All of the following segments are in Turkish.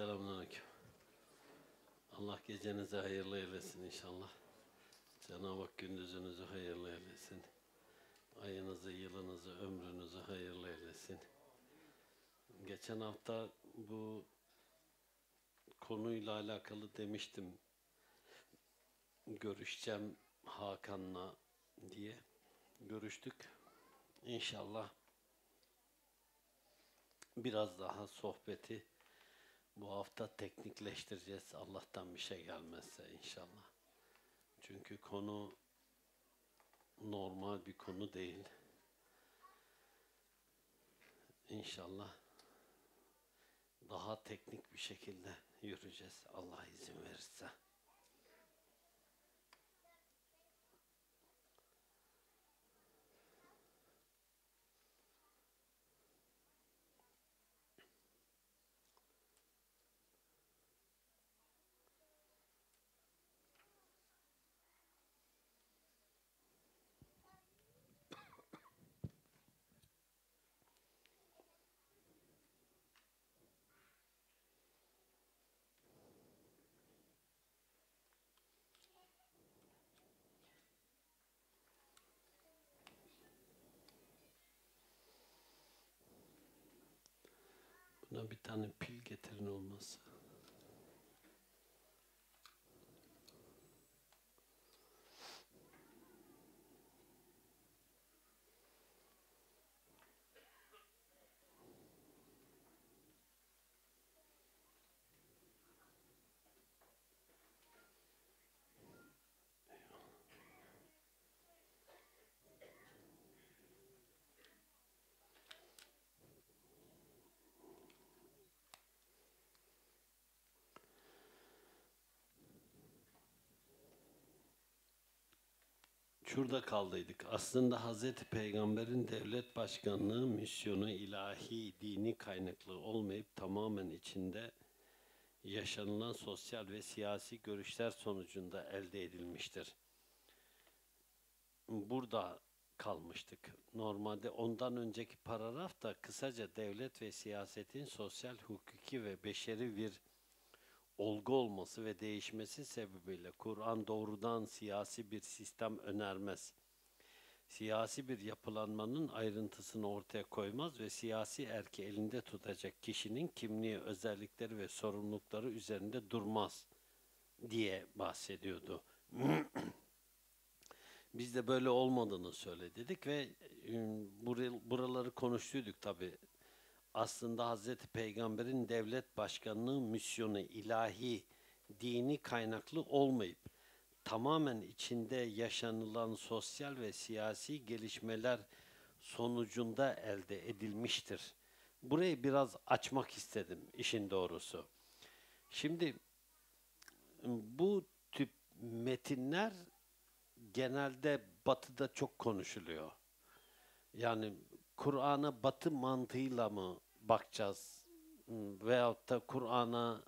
Selamünaleyküm. Allah gecenizi hayırlı eylesin inşallah. Cenab-ı Hak gündüzünüzü hayırlı eylesin. Ayınızı, yılınızı, ömrünüzü hayırlı eylesin. Geçen hafta bu konuyla alakalı demiştim. Görüşeceğim Hakan'la diye. Görüştük. İnşallah biraz daha sohbeti bu hafta teknikleştireceğiz Allah'tan bir şey gelmezse inşallah. Çünkü konu normal bir konu değil. İnşallah daha teknik bir şekilde yürüyeceğiz Allah izin verirse. bir tane pil getirin olmazsa. şurada kaldıydık. Aslında Hz. Peygamber'in devlet başkanlığı misyonu ilahi dini kaynaklı olmayıp tamamen içinde yaşanılan sosyal ve siyasi görüşler sonucunda elde edilmiştir. Burada kalmıştık. Normalde ondan önceki paragraf da kısaca devlet ve siyasetin sosyal, hukuki ve beşeri bir olgu olması ve değişmesi sebebiyle Kur'an doğrudan siyasi bir sistem önermez. Siyasi bir yapılanmanın ayrıntısını ortaya koymaz ve siyasi erki elinde tutacak kişinin kimliği, özellikleri ve sorumlulukları üzerinde durmaz diye bahsediyordu. Biz de böyle olmadığını söyledik ve ıı, buraları konuştuyduk tabii aslında Hazreti Peygamber'in devlet başkanlığı misyonu ilahi, dini kaynaklı olmayıp tamamen içinde yaşanılan sosyal ve siyasi gelişmeler sonucunda elde edilmiştir. Burayı biraz açmak istedim işin doğrusu. Şimdi bu tip metinler genelde batıda çok konuşuluyor. Yani Kur'an'a batı mantığıyla mı bakacağız? Hmm, veyahut da Kur'an'a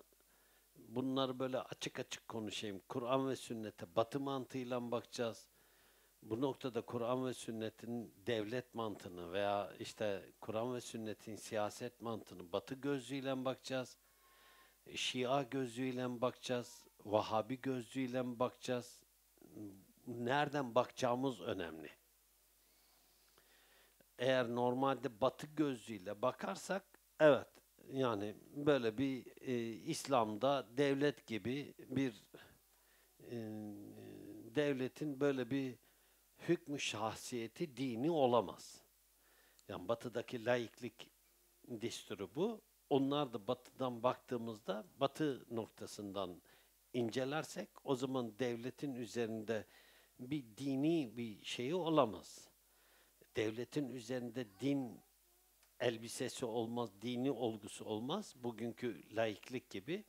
bunları böyle açık açık konuşayım. Kur'an ve sünnete batı mantığıyla mı bakacağız? Bu noktada Kur'an ve sünnetin devlet mantığını veya işte Kur'an ve sünnetin siyaset mantığını batı gözlüğüyle mi bakacağız? Şia gözlüğüyle mi bakacağız? Vahabi gözlüğüyle mi bakacağız? Nereden bakacağımız önemli eğer normalde batı gözüyle bakarsak evet yani böyle bir e, İslam'da devlet gibi bir e, devletin böyle bir hükmü şahsiyeti dini olamaz. Yani batıdaki laiklik desturu bu. Onlar da batıdan baktığımızda batı noktasından incelersek o zaman devletin üzerinde bir dini bir şeyi olamaz devletin üzerinde din elbisesi olmaz, dini olgusu olmaz. Bugünkü laiklik gibi.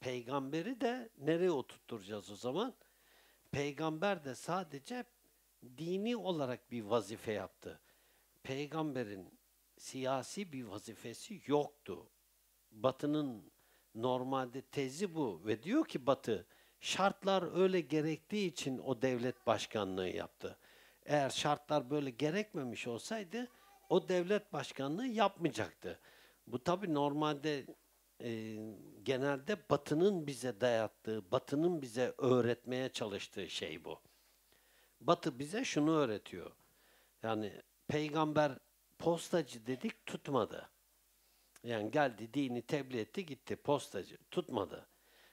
Peygamberi de nereye oturtturacağız o zaman? Peygamber de sadece dini olarak bir vazife yaptı. Peygamberin siyasi bir vazifesi yoktu. Batı'nın normalde tezi bu ve diyor ki Batı şartlar öyle gerektiği için o devlet başkanlığı yaptı. Eğer şartlar böyle gerekmemiş olsaydı o devlet başkanlığı yapmayacaktı. Bu tabii normalde e, genelde Batı'nın bize dayattığı, Batı'nın bize öğretmeye çalıştığı şey bu. Batı bize şunu öğretiyor. Yani peygamber postacı dedik tutmadı. Yani geldi dini tebliğ etti gitti postacı tutmadı.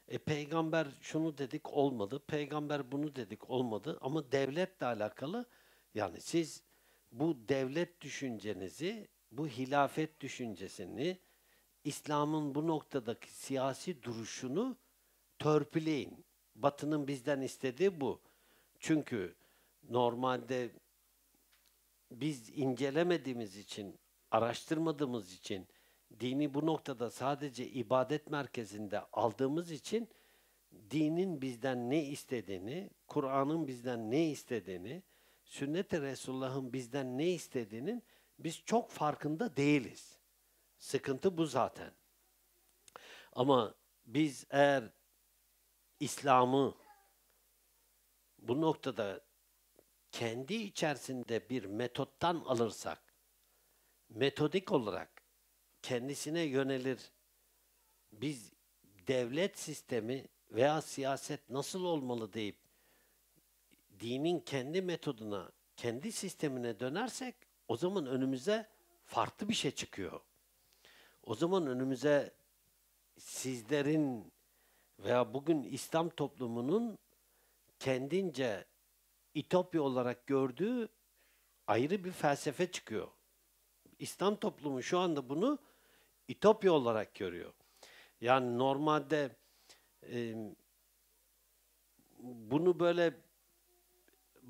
E peygamber şunu dedik olmadı. Peygamber bunu dedik olmadı ama devletle alakalı yani siz bu devlet düşüncenizi, bu hilafet düşüncesini, İslam'ın bu noktadaki siyasi duruşunu törpüleyin. Batı'nın bizden istediği bu. Çünkü normalde biz incelemediğimiz için, araştırmadığımız için, dini bu noktada sadece ibadet merkezinde aldığımız için dinin bizden ne istediğini, Kur'an'ın bizden ne istediğini, sünnet-i Resulullah'ın bizden ne istediğinin biz çok farkında değiliz. Sıkıntı bu zaten. Ama biz eğer İslam'ı bu noktada kendi içerisinde bir metottan alırsak, metodik olarak kendisine yönelir, biz devlet sistemi veya siyaset nasıl olmalı deyip dinin kendi metoduna, kendi sistemine dönersek o zaman önümüze farklı bir şey çıkıyor. O zaman önümüze sizlerin veya bugün İslam toplumunun kendince İtopya olarak gördüğü ayrı bir felsefe çıkıyor. İslam toplumu şu anda bunu İtopya olarak görüyor. Yani normalde e, bunu böyle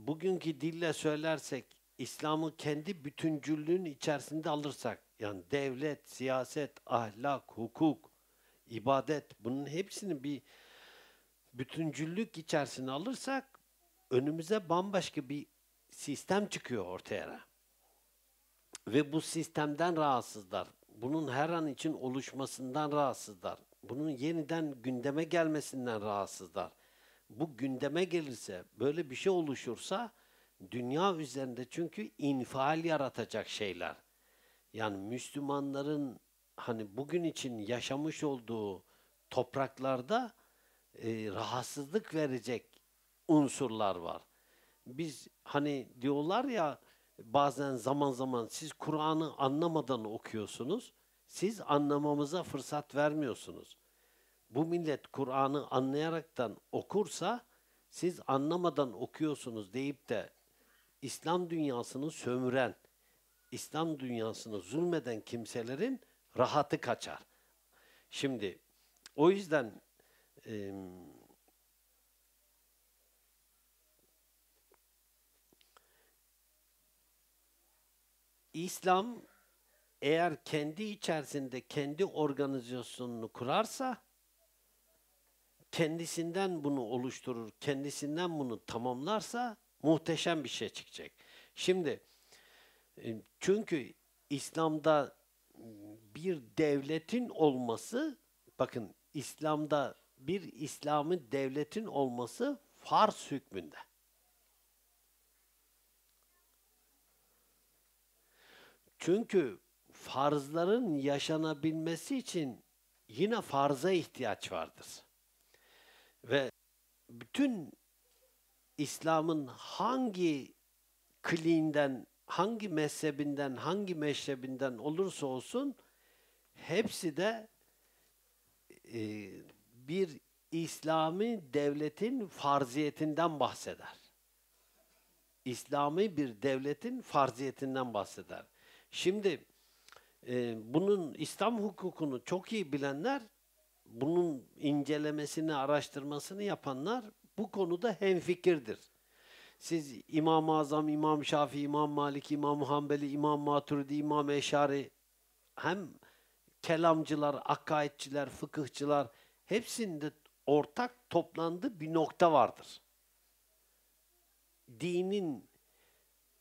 bugünkü dille söylersek İslam'ı kendi bütüncüllüğün içerisinde alırsak yani devlet, siyaset, ahlak, hukuk, ibadet bunun hepsini bir bütüncüllük içerisine alırsak önümüze bambaşka bir sistem çıkıyor ortaya. Ve bu sistemden rahatsızlar. Bunun her an için oluşmasından rahatsızlar. Bunun yeniden gündeme gelmesinden rahatsızlar bu gündeme gelirse, böyle bir şey oluşursa dünya üzerinde çünkü infial yaratacak şeyler. Yani Müslümanların hani bugün için yaşamış olduğu topraklarda e, rahatsızlık verecek unsurlar var. Biz hani diyorlar ya bazen zaman zaman siz Kur'an'ı anlamadan okuyorsunuz. Siz anlamamıza fırsat vermiyorsunuz bu millet Kur'an'ı anlayaraktan okursa siz anlamadan okuyorsunuz deyip de İslam dünyasını sömüren, İslam dünyasını zulmeden kimselerin rahatı kaçar. Şimdi o yüzden e, İslam eğer kendi içerisinde kendi organizasyonunu kurarsa kendisinden bunu oluşturur, kendisinden bunu tamamlarsa muhteşem bir şey çıkacak. Şimdi e, çünkü İslam'da bir devletin olması, bakın İslam'da bir İslam'ın devletin olması farz hükmünde. Çünkü farzların yaşanabilmesi için yine farza ihtiyaç vardır. Ve bütün İslam'ın hangi kliğinden, hangi mezhebinden, hangi meşrebinden olursa olsun hepsi de e, bir İslami devletin farziyetinden bahseder. İslami bir devletin farziyetinden bahseder. Şimdi e, bunun İslam hukukunu çok iyi bilenler bunun incelemesini, araştırmasını yapanlar bu konuda hemfikirdir. Siz İmam-ı Azam, İmam Şafii, İmam Malik, İmam Hanbeli, İmam Maturidi, İmam Eşari hem kelamcılar, akaidçiler, fıkıhçılar hepsinde ortak toplandığı bir nokta vardır. Dinin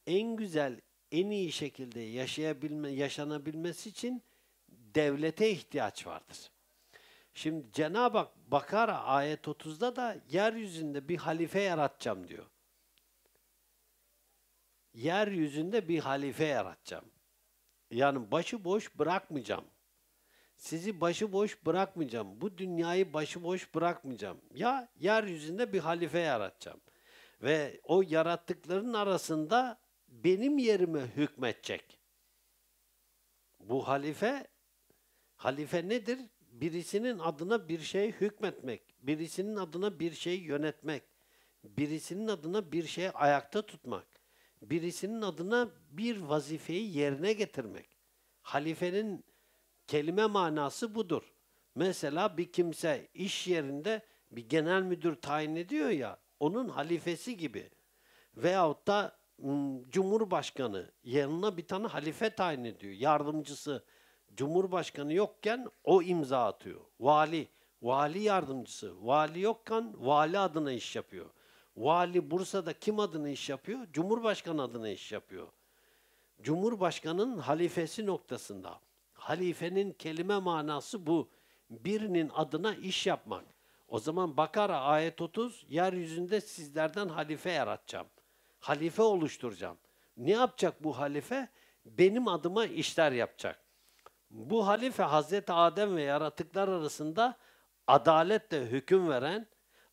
en güzel, en iyi şekilde yaşayabilme, yaşanabilmesi için devlete ihtiyaç vardır. Şimdi Cenab-ı Hak Bakara ayet 30'da da yeryüzünde bir halife yaratacağım diyor. Yeryüzünde bir halife yaratacağım. Yani başıboş bırakmayacağım. Sizi başıboş bırakmayacağım. Bu dünyayı başıboş bırakmayacağım. Ya yeryüzünde bir halife yaratacağım. Ve o yarattıkların arasında benim yerime hükmetecek. Bu halife, halife nedir? birisinin adına bir şey hükmetmek, birisinin adına bir şey yönetmek, birisinin adına bir şey ayakta tutmak, birisinin adına bir vazifeyi yerine getirmek. Halifenin kelime manası budur. Mesela bir kimse iş yerinde bir genel müdür tayin ediyor ya, onun halifesi gibi. Veyahut da Cumhurbaşkanı yanına bir tane halife tayin ediyor, yardımcısı. Cumhurbaşkanı yokken o imza atıyor. Vali, vali yardımcısı. Vali yokken vali adına iş yapıyor. Vali Bursa'da kim adına iş yapıyor? Cumhurbaşkanı adına iş yapıyor. Cumhurbaşkanının halifesi noktasında. Halifenin kelime manası bu. Birinin adına iş yapmak. O zaman Bakara ayet 30, yeryüzünde sizlerden halife yaratacağım. Halife oluşturacağım. Ne yapacak bu halife? Benim adıma işler yapacak. Bu halife Hazreti Adem ve yaratıklar arasında adaletle hüküm veren,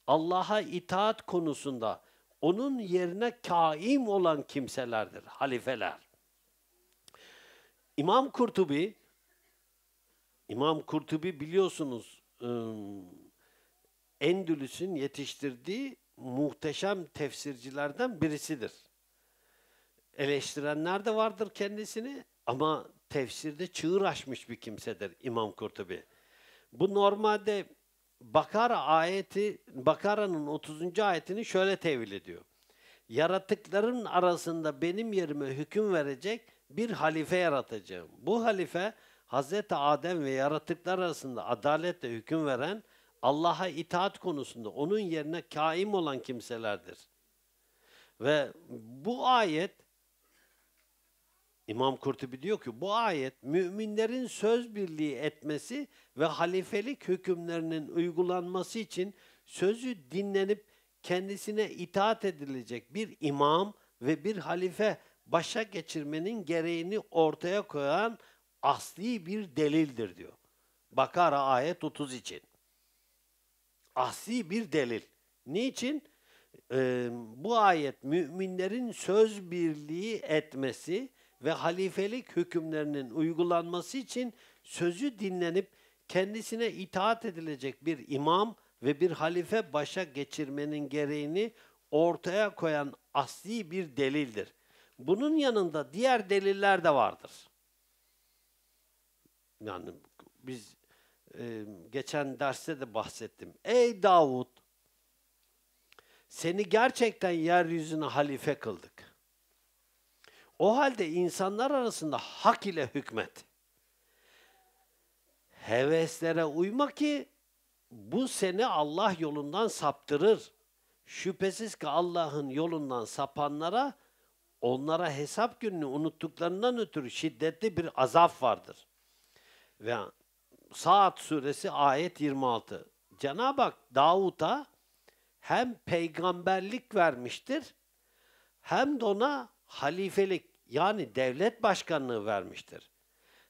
Allah'a itaat konusunda onun yerine kaim olan kimselerdir, halifeler. İmam Kurtubi, İmam Kurtubi biliyorsunuz Endülüs'ün yetiştirdiği muhteşem tefsircilerden birisidir. Eleştirenler de vardır kendisini ama tefsirde çığır açmış bir kimsedir İmam Kurtubi. Bu normalde Bakara ayeti, Bakara'nın 30. ayetini şöyle tevil ediyor. Yaratıkların arasında benim yerime hüküm verecek bir halife yaratacağım. Bu halife Hz. Adem ve yaratıklar arasında adaletle hüküm veren Allah'a itaat konusunda onun yerine kaim olan kimselerdir. Ve bu ayet İmam Kurtubi diyor ki bu ayet müminlerin söz birliği etmesi ve halifelik hükümlerinin uygulanması için sözü dinlenip kendisine itaat edilecek bir imam ve bir halife başa geçirmenin gereğini ortaya koyan asli bir delildir diyor. Bakara ayet 30 için. Asli bir delil. Niçin? Ee, bu ayet müminlerin söz birliği etmesi ve halifelik hükümlerinin uygulanması için sözü dinlenip kendisine itaat edilecek bir imam ve bir halife başa geçirmenin gereğini ortaya koyan asli bir delildir. Bunun yanında diğer deliller de vardır. Yani biz e, geçen derste de bahsettim. Ey Davud! Seni gerçekten yeryüzüne halife kıldık. O halde insanlar arasında hak ile hükmet. Heveslere uyma ki bu seni Allah yolundan saptırır. Şüphesiz ki Allah'ın yolundan sapanlara onlara hesap gününü unuttuklarından ötürü şiddetli bir azap vardır. Ve Saat suresi ayet 26. Cenab-ı Hak Davut'a hem peygamberlik vermiştir hem de ona halifelik yani devlet başkanlığı vermiştir.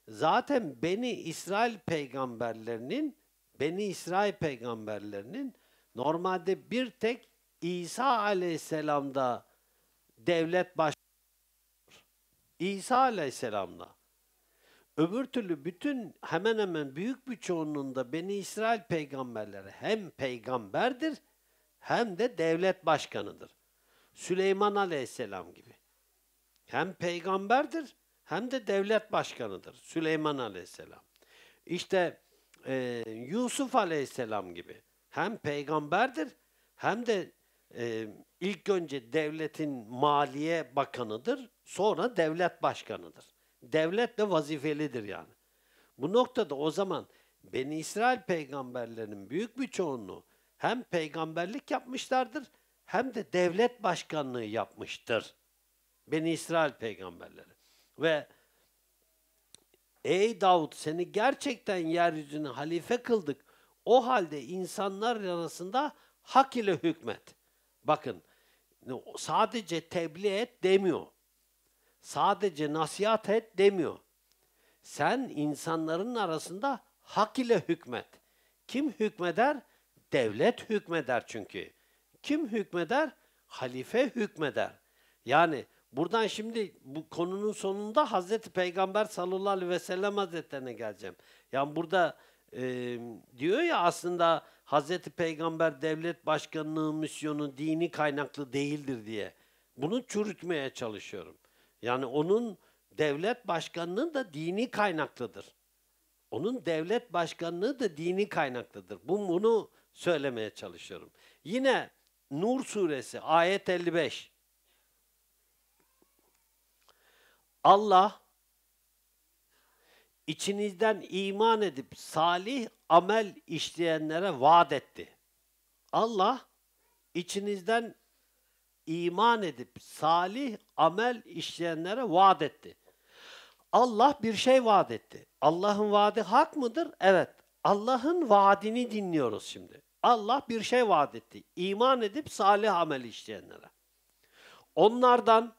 Zaten Beni İsrail peygamberlerinin Beni İsrail peygamberlerinin normalde bir tek İsa aleyhisselamda devlet baş İsa aleyhisselamla. Öbür türlü bütün hemen hemen büyük bir çoğunluğunda Beni İsrail peygamberleri hem peygamberdir hem de devlet başkanıdır. Süleyman aleyhisselam gibi. Hem peygamberdir hem de devlet başkanıdır Süleyman Aleyhisselam. İşte e, Yusuf Aleyhisselam gibi hem peygamberdir hem de e, ilk önce devletin maliye bakanıdır sonra devlet başkanıdır. Devlet de vazifelidir yani. Bu noktada o zaman Beni İsrail peygamberlerinin büyük bir çoğunluğu hem peygamberlik yapmışlardır hem de devlet başkanlığı yapmıştır. Beni İsrail peygamberleri. Ve ey Davut seni gerçekten yeryüzüne halife kıldık. O halde insanlar arasında hak ile hükmet. Bakın sadece tebliğ et demiyor. Sadece nasihat et demiyor. Sen insanların arasında hak ile hükmet. Kim hükmeder? Devlet hükmeder çünkü. Kim hükmeder? Halife hükmeder. Yani Buradan şimdi bu konunun sonunda Hazreti Peygamber sallallahu aleyhi ve sellem hazretlerine geleceğim. Yani burada e, diyor ya aslında Hazreti Peygamber devlet başkanlığı misyonu dini kaynaklı değildir diye. Bunu çürütmeye çalışıyorum. Yani onun devlet başkanlığı da dini kaynaklıdır. Onun devlet başkanlığı da dini kaynaklıdır. bunu söylemeye çalışıyorum. Yine Nur suresi ayet 55. Allah içinizden iman edip salih amel işleyenlere vaat etti. Allah içinizden iman edip salih amel işleyenlere vaat etti. Allah bir şey vaat etti. Allah'ın vaadi hak mıdır? Evet. Allah'ın vaadini dinliyoruz şimdi. Allah bir şey vaat etti. İman edip salih amel işleyenlere. Onlardan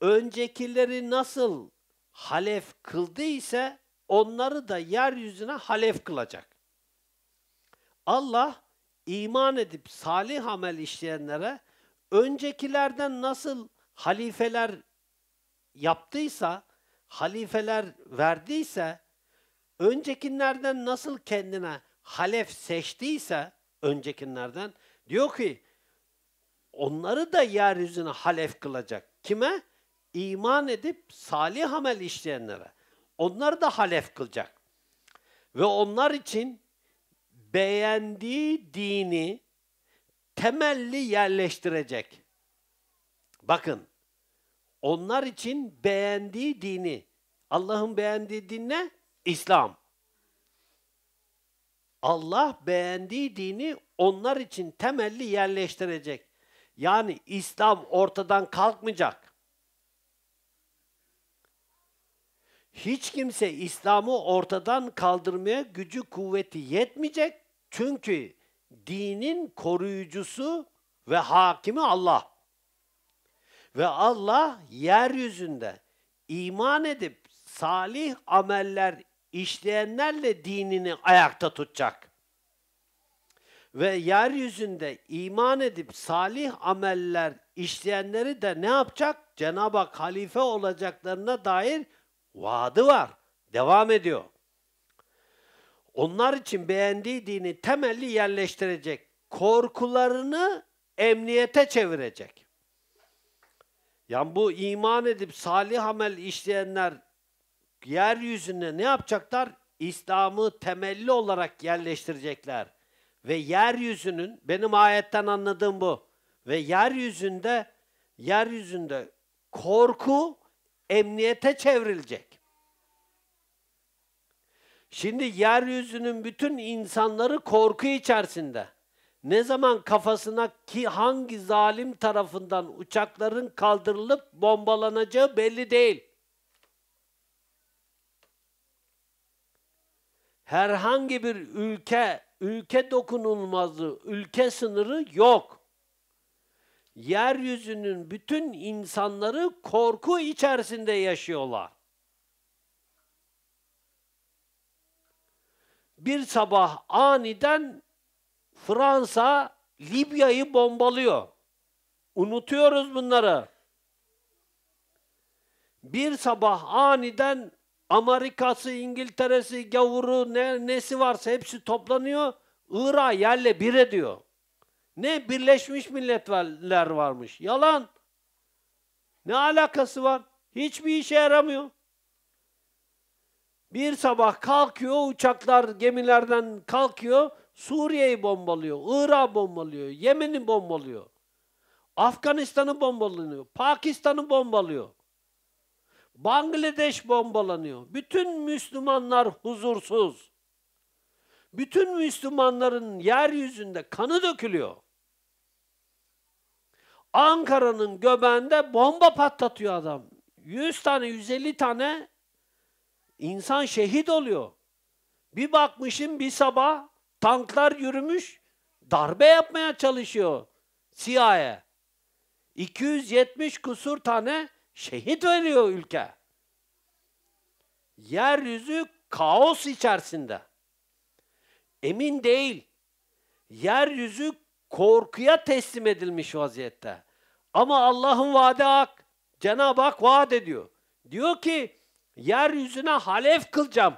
öncekileri nasıl halef kıldıysa onları da yeryüzüne halef kılacak. Allah iman edip salih amel işleyenlere öncekilerden nasıl halifeler yaptıysa, halifeler verdiyse, öncekilerden nasıl kendine halef seçtiyse öncekilerden diyor ki onları da yeryüzüne halef kılacak. Kime? iman edip salih amel işleyenlere onları da halef kılacak. Ve onlar için beğendiği dini temelli yerleştirecek. Bakın, onlar için beğendiği dini, Allah'ın beğendiği din ne? İslam. Allah beğendiği dini onlar için temelli yerleştirecek. Yani İslam ortadan kalkmayacak. hiç kimse İslam'ı ortadan kaldırmaya gücü kuvveti yetmeyecek. Çünkü dinin koruyucusu ve hakimi Allah. Ve Allah yeryüzünde iman edip salih ameller işleyenlerle dinini ayakta tutacak. Ve yeryüzünde iman edip salih ameller işleyenleri de ne yapacak? Cenab-ı Hak halife olacaklarına dair vaadi var. Devam ediyor. Onlar için beğendiği dini temelli yerleştirecek. Korkularını emniyete çevirecek. Yani bu iman edip salih amel işleyenler yeryüzünde ne yapacaklar? İslam'ı temelli olarak yerleştirecekler. Ve yeryüzünün, benim ayetten anladığım bu. Ve yeryüzünde, yeryüzünde korku emniyete çevrilecek. Şimdi yeryüzünün bütün insanları korku içerisinde. Ne zaman kafasına ki hangi zalim tarafından uçakların kaldırılıp bombalanacağı belli değil. Herhangi bir ülke, ülke dokunulmazlığı, ülke sınırı yok. Yeryüzünün bütün insanları korku içerisinde yaşıyorlar. bir sabah aniden Fransa Libya'yı bombalıyor. Unutuyoruz bunları. Bir sabah aniden Amerika'sı, İngiltere'si, gavuru, ne, nesi varsa hepsi toplanıyor. Irak'ı yerle bir ediyor. Ne Birleşmiş Milletler varmış. Yalan. Ne alakası var? Hiçbir işe yaramıyor. Bir sabah kalkıyor, uçaklar gemilerden kalkıyor, Suriye'yi bombalıyor, Irak'ı bombalıyor, Yemen'i bombalıyor. Afganistan'ı bombalanıyor, Pakistan'ı bombalıyor. Bangladeş bombalanıyor. Bütün Müslümanlar huzursuz. Bütün Müslümanların yeryüzünde kanı dökülüyor. Ankara'nın göbeğinde bomba patlatıyor adam. 100 tane, 150 tane İnsan şehit oluyor. Bir bakmışım bir sabah tanklar yürümüş, darbe yapmaya çalışıyor CIA. 270 kusur tane şehit veriyor ülke. Yeryüzü kaos içerisinde. Emin değil. Yeryüzü korkuya teslim edilmiş vaziyette. Ama Allah'ın vaadi hak. Cenab-ı Hak vaat ediyor. Diyor ki Yeryüzüne halef kılacağım.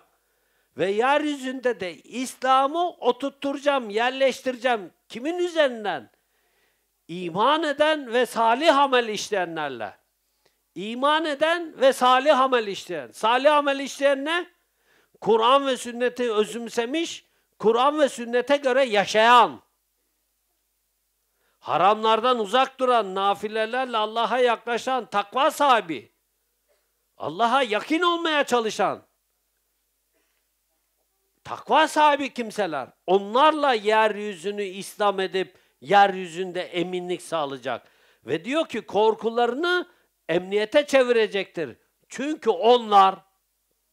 Ve yeryüzünde de İslam'ı oturtturacağım, yerleştireceğim. Kimin üzerinden? İman eden ve salih amel işleyenlerle. İman eden ve salih amel işleyen. Salih amel işleyen ne? Kur'an ve sünneti özümsemiş, Kur'an ve sünnete göre yaşayan. Haramlardan uzak duran, nafilelerle Allah'a yaklaşan takva sahibi. Allah'a yakın olmaya çalışan, takva sahibi kimseler, onlarla yeryüzünü İslam edip yeryüzünde eminlik sağlayacak. Ve diyor ki korkularını emniyete çevirecektir. Çünkü onlar,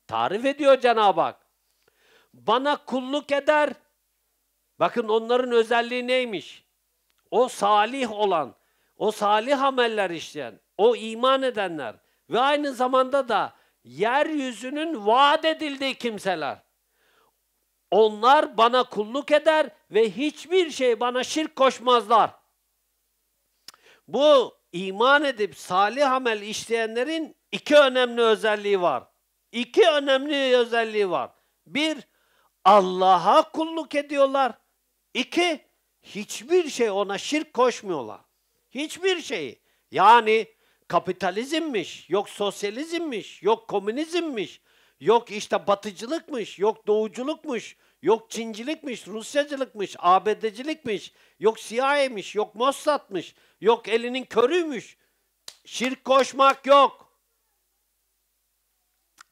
tarif ediyor Cenab-ı Hak, bana kulluk eder. Bakın onların özelliği neymiş? O salih olan, o salih ameller işleyen, o iman edenler, ve aynı zamanda da yeryüzünün vaat edildiği kimseler. Onlar bana kulluk eder ve hiçbir şey bana şirk koşmazlar. Bu iman edip salih amel işleyenlerin iki önemli özelliği var. İki önemli özelliği var. Bir, Allah'a kulluk ediyorlar. İki, hiçbir şey ona şirk koşmuyorlar. Hiçbir şeyi. Yani kapitalizmmiş, yok sosyalizmmiş, yok komünizmmiş, yok işte batıcılıkmış, yok doğuculukmuş, yok Çincilikmiş, Rusyacılıkmış, ABD'cilikmiş, yok CIA'ymiş, yok Mossad'mış, yok elinin körüymüş. Şirk koşmak yok.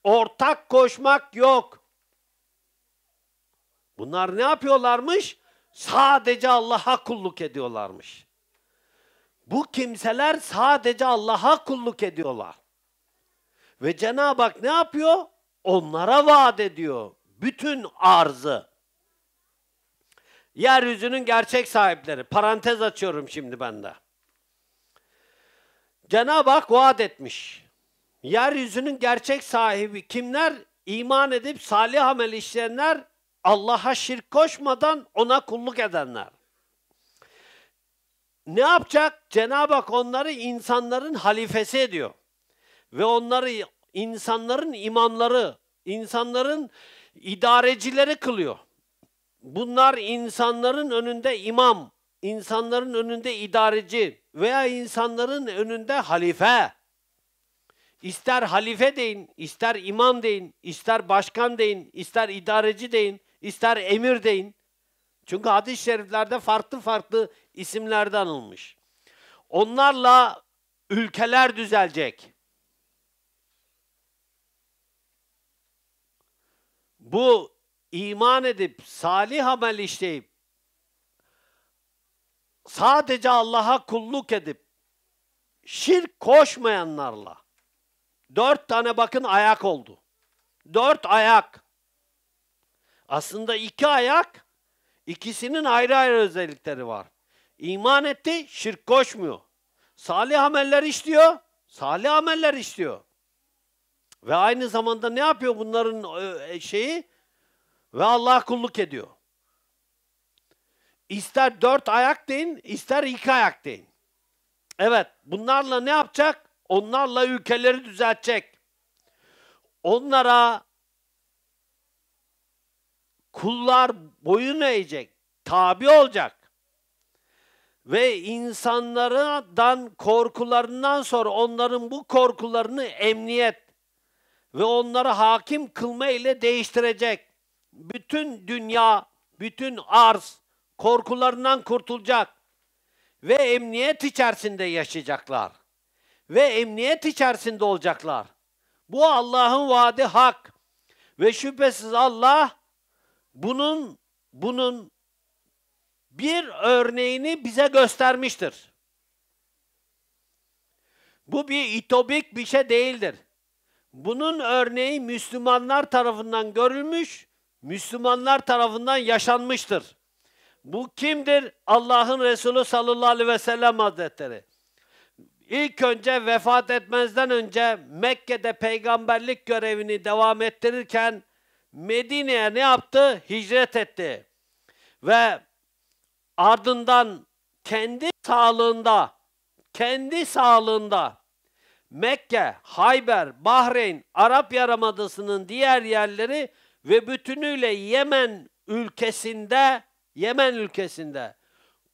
Ortak koşmak yok. Bunlar ne yapıyorlarmış? Sadece Allah'a kulluk ediyorlarmış. Bu kimseler sadece Allah'a kulluk ediyorlar. Ve Cenab-ı Hak ne yapıyor? Onlara vaat ediyor bütün arzı. Yeryüzünün gerçek sahipleri. Parantez açıyorum şimdi ben de. Cenab-ı Hak vaat etmiş. Yeryüzünün gerçek sahibi kimler? İman edip salih amel işleyenler, Allah'a şirk koşmadan ona kulluk edenler ne yapacak? Cenab-ı Hak onları insanların halifesi ediyor. Ve onları insanların imamları, insanların idarecileri kılıyor. Bunlar insanların önünde imam, insanların önünde idareci veya insanların önünde halife. İster halife deyin, ister imam deyin, ister başkan deyin, ister idareci deyin, ister emir deyin. Çünkü hadis-i şeriflerde farklı farklı isimlerde anılmış. Onlarla ülkeler düzelecek. Bu iman edip, salih amel işleyip, sadece Allah'a kulluk edip, şirk koşmayanlarla, dört tane bakın ayak oldu. Dört ayak. Aslında iki ayak, ikisinin ayrı ayrı özellikleri var. İman etti, şirk koşmuyor. Salih ameller işliyor, salih ameller işliyor. Ve aynı zamanda ne yapıyor bunların e, e, şeyi? Ve Allah'a kulluk ediyor. İster dört ayak deyin, ister iki ayak deyin. Evet, bunlarla ne yapacak? Onlarla ülkeleri düzeltecek. Onlara kullar boyun eğecek, tabi olacak ve insanlardan korkularından sonra onların bu korkularını emniyet ve onları hakim kılma ile değiştirecek. Bütün dünya, bütün arz korkularından kurtulacak ve emniyet içerisinde yaşayacaklar ve emniyet içerisinde olacaklar. Bu Allah'ın vaadi hak ve şüphesiz Allah bunun bunun bir örneğini bize göstermiştir. Bu bir itobik bir şey değildir. Bunun örneği Müslümanlar tarafından görülmüş, Müslümanlar tarafından yaşanmıştır. Bu kimdir? Allah'ın Resulü sallallahu aleyhi ve sellem hazretleri. İlk önce vefat etmezden önce Mekke'de peygamberlik görevini devam ettirirken Medine'ye ne yaptı? Hicret etti. Ve ardından kendi sağlığında, kendi sağlığında Mekke, Hayber, Bahreyn, Arap Yarımadası'nın diğer yerleri ve bütünüyle Yemen ülkesinde, Yemen ülkesinde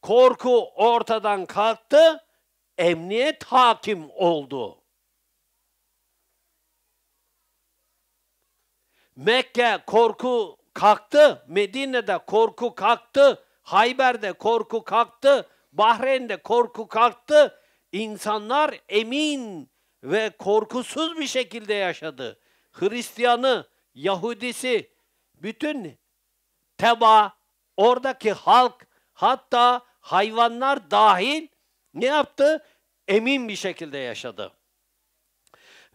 korku ortadan kalktı, emniyet hakim oldu. Mekke korku kalktı, Medine'de korku kalktı, Hayber'de korku kalktı, Bahreyn'de korku kalktı. İnsanlar emin ve korkusuz bir şekilde yaşadı. Hristiyanı, Yahudisi, bütün teba, oradaki halk, hatta hayvanlar dahil ne yaptı? Emin bir şekilde yaşadı.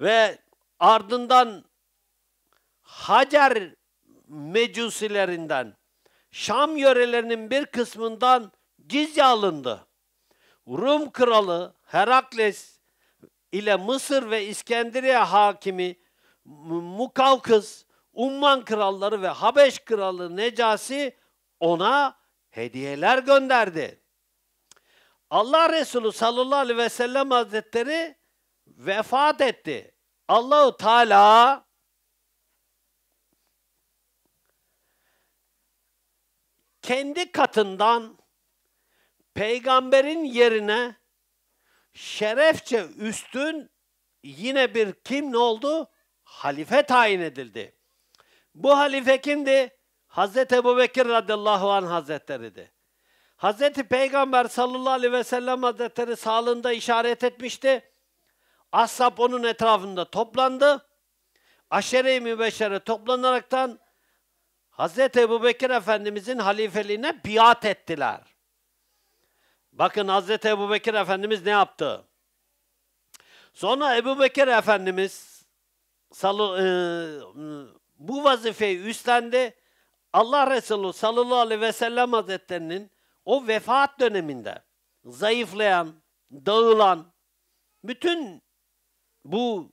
Ve ardından Hacer mecusilerinden Şam yörelerinin bir kısmından cizye alındı. Rum kralı Herakles ile Mısır ve İskenderiye hakimi Mukavkıs, Umman kralları ve Habeş kralı Necasi ona hediyeler gönderdi. Allah Resulü sallallahu aleyhi ve sellem hazretleri vefat etti. Allahu Teala kendi katından peygamberin yerine şerefçe üstün yine bir kim ne oldu? Halife tayin edildi. Bu halife kimdi? Hazreti Ebu Bekir radıyallahu anh hazretleri'ydi. Hazreti Peygamber sallallahu aleyhi ve sellem hazretleri sağlığında işaret etmişti. Ashab onun etrafında toplandı. Aşere-i mübeşşere toplanaraktan Hazreti Ebu Bekir Efendimizin halifeliğine biat ettiler. Bakın Hazreti Ebu Bekir Efendimiz ne yaptı? Sonra Ebu Bekir Efendimiz salı, e, bu vazifeyi üstlendi. Allah Resulü sallallahu aleyhi ve sellem hazretlerinin o vefat döneminde zayıflayan, dağılan, bütün bu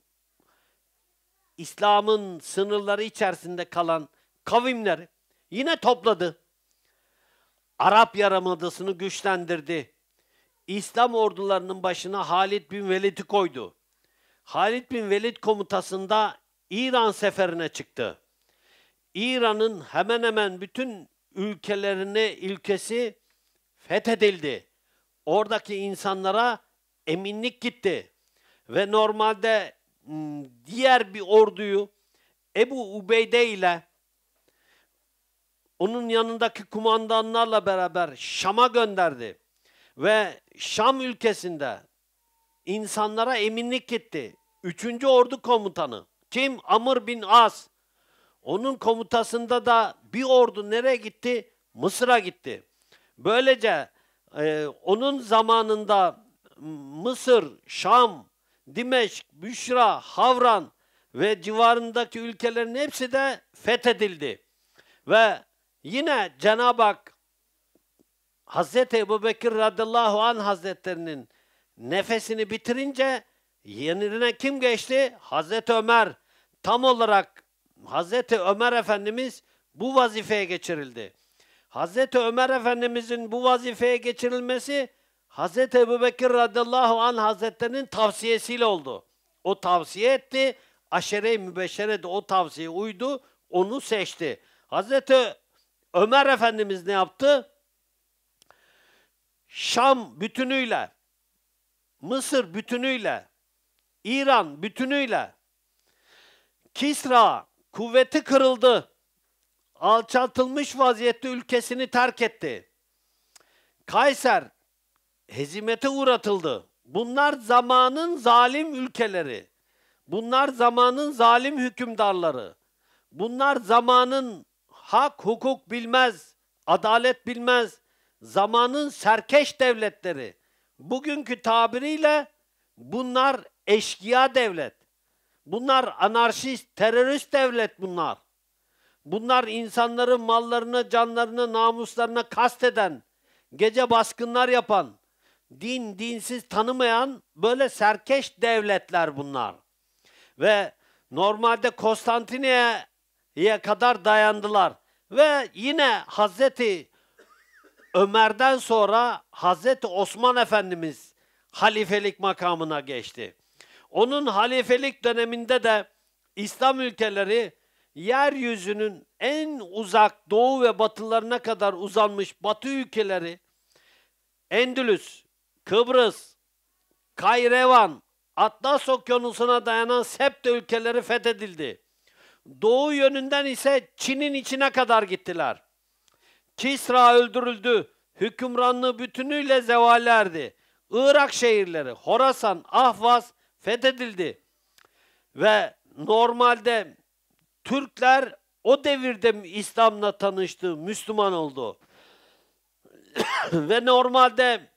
İslam'ın sınırları içerisinde kalan Kavimleri yine topladı. Arap Yarımadası'nı güçlendirdi. İslam ordularının başına Halid bin Velid'i koydu. Halid bin Velid komutasında İran seferine çıktı. İran'ın hemen hemen bütün ülkelerine ülkesi fethedildi. Oradaki insanlara eminlik gitti. Ve normalde ıı, diğer bir orduyu Ebu Ubeyde ile onun yanındaki kumandanlarla beraber Şam'a gönderdi. Ve Şam ülkesinde insanlara eminlik etti. Üçüncü ordu komutanı kim? Amr bin As. Onun komutasında da bir ordu nereye gitti? Mısır'a gitti. Böylece e, onun zamanında Mısır, Şam, Dimeşk, Büşra, Havran ve civarındaki ülkelerin hepsi de fethedildi. Ve Yine Cenab-ı Hak Hazreti Ebu Bekir radıyallahu anh hazretlerinin nefesini bitirince yerine kim geçti? Hazreti Ömer. Tam olarak Hazreti Ömer Efendimiz bu vazifeye geçirildi. Hazreti Ömer Efendimizin bu vazifeye geçirilmesi Hazreti Ebu Bekir radıyallahu anh hazretlerinin tavsiyesiyle oldu. O tavsiye etti. Aşere-i Mübeşşere de o tavsiye uydu. Onu seçti. Hazreti Ömer Efendimiz ne yaptı? Şam bütünüyle, Mısır bütünüyle, İran bütünüyle, Kisra kuvveti kırıldı. Alçaltılmış vaziyette ülkesini terk etti. Kayser hezimete uğratıldı. Bunlar zamanın zalim ülkeleri. Bunlar zamanın zalim hükümdarları. Bunlar zamanın Hak hukuk bilmez, adalet bilmez. Zamanın serkeş devletleri. Bugünkü tabiriyle bunlar eşkıya devlet. Bunlar anarşist, terörist devlet bunlar. Bunlar insanların mallarını, canlarını, namuslarını kasteden, gece baskınlar yapan, din dinsiz tanımayan böyle serkeş devletler bunlar. Ve normalde Konstantiniye'ye kadar dayandılar. Ve yine Hazreti Ömer'den sonra Hazreti Osman Efendimiz halifelik makamına geçti. Onun halifelik döneminde de İslam ülkeleri yeryüzünün en uzak doğu ve batılarına kadar uzanmış batı ülkeleri Endülüs, Kıbrıs, Kayrevan, Atlas Okyanusu'na dayanan Septe ülkeleri fethedildi. Doğu yönünden ise Çin'in içine kadar gittiler. Kisra öldürüldü. Hükümranlığı bütünüyle zevalerdi. Irak şehirleri Horasan, Ahvaz fethedildi. Ve normalde Türkler o devirde İslam'la tanıştı, Müslüman oldu. Ve normalde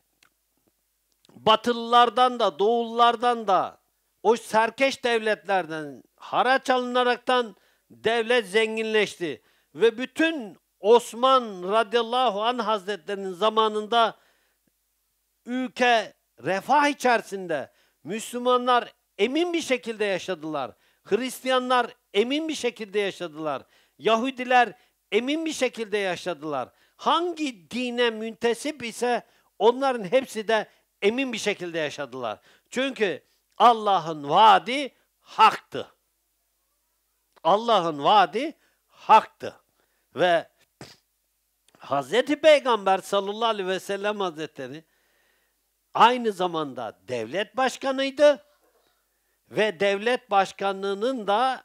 Batılılardan da, Doğullardan da, o serkeş devletlerden haraç alınaraktan devlet zenginleşti. Ve bütün Osman radıyallahu an hazretlerinin zamanında ülke refah içerisinde Müslümanlar emin bir şekilde yaşadılar. Hristiyanlar emin bir şekilde yaşadılar. Yahudiler emin bir şekilde yaşadılar. Hangi dine müntesip ise onların hepsi de emin bir şekilde yaşadılar. Çünkü Allah'ın vaadi haktı. Allah'ın vaadi haktı. Ve Hz. Peygamber sallallahu aleyhi ve sellem hazretleri aynı zamanda devlet başkanıydı ve devlet başkanlığının da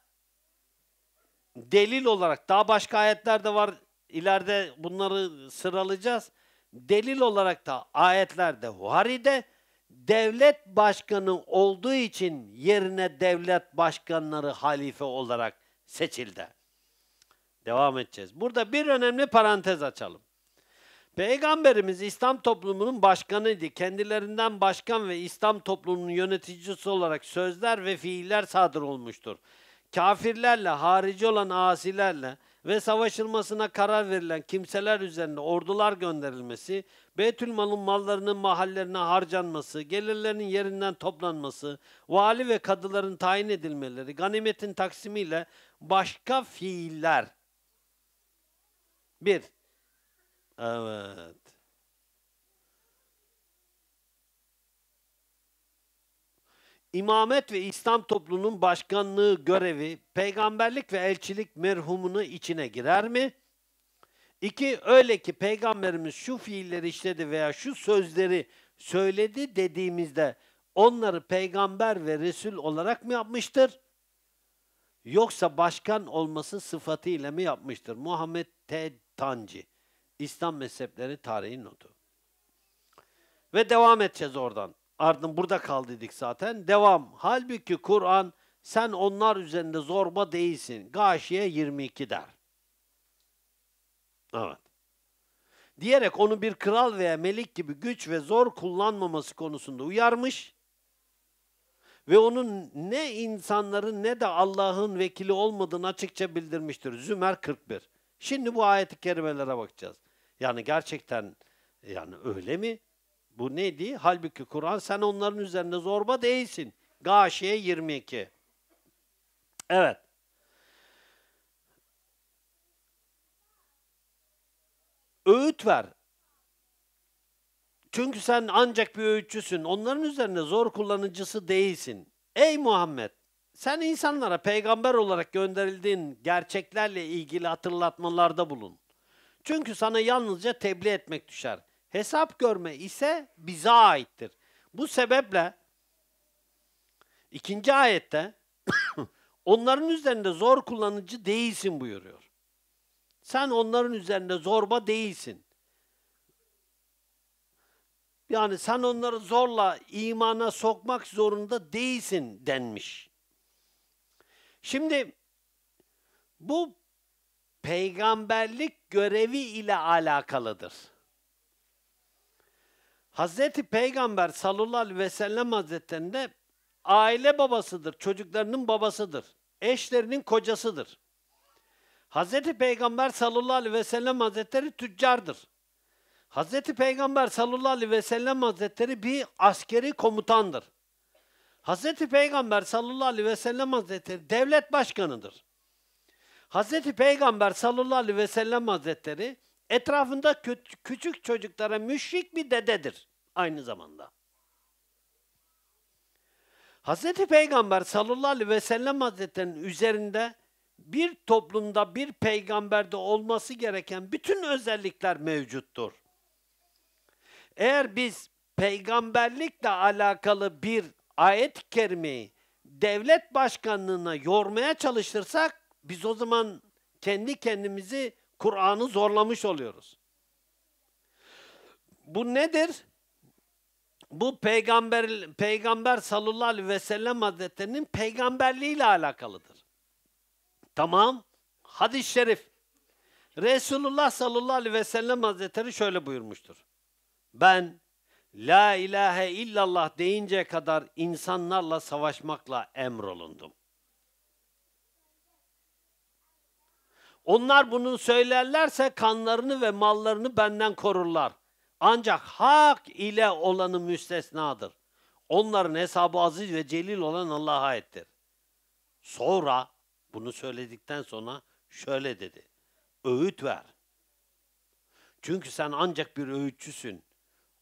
delil olarak daha başka ayetler de var ileride bunları sıralayacağız. Delil olarak da ayetlerde Buhari'de devlet başkanı olduğu için yerine devlet başkanları halife olarak seçildi. Devam edeceğiz. Burada bir önemli parantez açalım. Peygamberimiz İslam toplumunun başkanıydı. Kendilerinden başkan ve İslam toplumunun yöneticisi olarak sözler ve fiiller sadır olmuştur. Kafirlerle, harici olan asilerle ve savaşılmasına karar verilen kimseler üzerine ordular gönderilmesi, Beytülmal'ın mallarının mahallerine harcanması, gelirlerinin yerinden toplanması, vali ve kadıların tayin edilmeleri, ganimetin taksimiyle başka fiiller. Bir. Evet. İmamet ve İslam toplumunun başkanlığı görevi, peygamberlik ve elçilik merhumunu içine girer mi? İki, öyle ki peygamberimiz şu fiilleri işledi veya şu sözleri söyledi dediğimizde onları peygamber ve resul olarak mı yapmıştır? Yoksa başkan olması sıfatıyla mı yapmıştır? Muhammed T. Tanci, İslam mezhepleri tarihi notu. Ve devam edeceğiz oradan. Ardın burada kaldıydık zaten. Devam. Halbuki Kur'an sen onlar üzerinde zorba değilsin. Gaşiye 22 der. Evet. Diyerek onu bir kral veya melik gibi güç ve zor kullanmaması konusunda uyarmış ve onun ne insanların ne de Allah'ın vekili olmadığını açıkça bildirmiştir. Zümer 41. Şimdi bu ayeti kerimelere bakacağız. Yani gerçekten yani öyle mi? Bu neydi? Halbuki Kur'an sen onların üzerinde zorba değilsin. Gâşiye 22. Evet. Öğüt ver. Çünkü sen ancak bir öğütçüsün. Onların üzerine zor kullanıcısı değilsin. Ey Muhammed! Sen insanlara peygamber olarak gönderildiğin gerçeklerle ilgili hatırlatmalarda bulun. Çünkü sana yalnızca tebliğ etmek düşer. Hesap görme ise bize aittir. Bu sebeple ikinci ayette onların üzerinde zor kullanıcı değilsin buyuruyor. Sen onların üzerinde zorba değilsin. Yani sen onları zorla imana sokmak zorunda değilsin denmiş. Şimdi bu peygamberlik görevi ile alakalıdır. Hazreti Peygamber sallallahu aleyhi ve sellem hazretlerinde aile babasıdır, çocuklarının babasıdır, eşlerinin kocasıdır. Hazreti Peygamber sallallahu aleyhi ve sellem hazretleri tüccardır. Hazreti Peygamber sallallahu aleyhi ve sellem hazretleri bir askeri komutandır. Hazreti Peygamber sallallahu aleyhi ve sellem hazretleri devlet başkanıdır. Hazreti Peygamber sallallahu aleyhi ve sellem hazretleri etrafında küçük çocuklara müşrik bir dededir aynı zamanda. Hazreti Peygamber sallallahu aleyhi ve sellem hazretlerinin üzerinde bir toplumda bir peygamberde olması gereken bütün özellikler mevcuttur. Eğer biz peygamberlikle alakalı bir ayet-i kerimeyi devlet başkanlığına yormaya çalışırsak biz o zaman kendi kendimizi Kur'an'ı zorlamış oluyoruz. Bu nedir? Bu peygamber peygamber sallallahu aleyhi ve sellem hazretlerinin peygamberliğiyle alakalıdır. Tamam. Hadis-i şerif. Resulullah sallallahu aleyhi ve sellem hazretleri şöyle buyurmuştur. Ben la ilahe illallah deyince kadar insanlarla savaşmakla emrolundum. Onlar bunu söylerlerse kanlarını ve mallarını benden korurlar. Ancak hak ile olanı müstesnadır. Onların hesabı aziz ve celil olan Allah'a aittir. Sonra bunu söyledikten sonra şöyle dedi. Öğüt ver. Çünkü sen ancak bir öğütçüsün.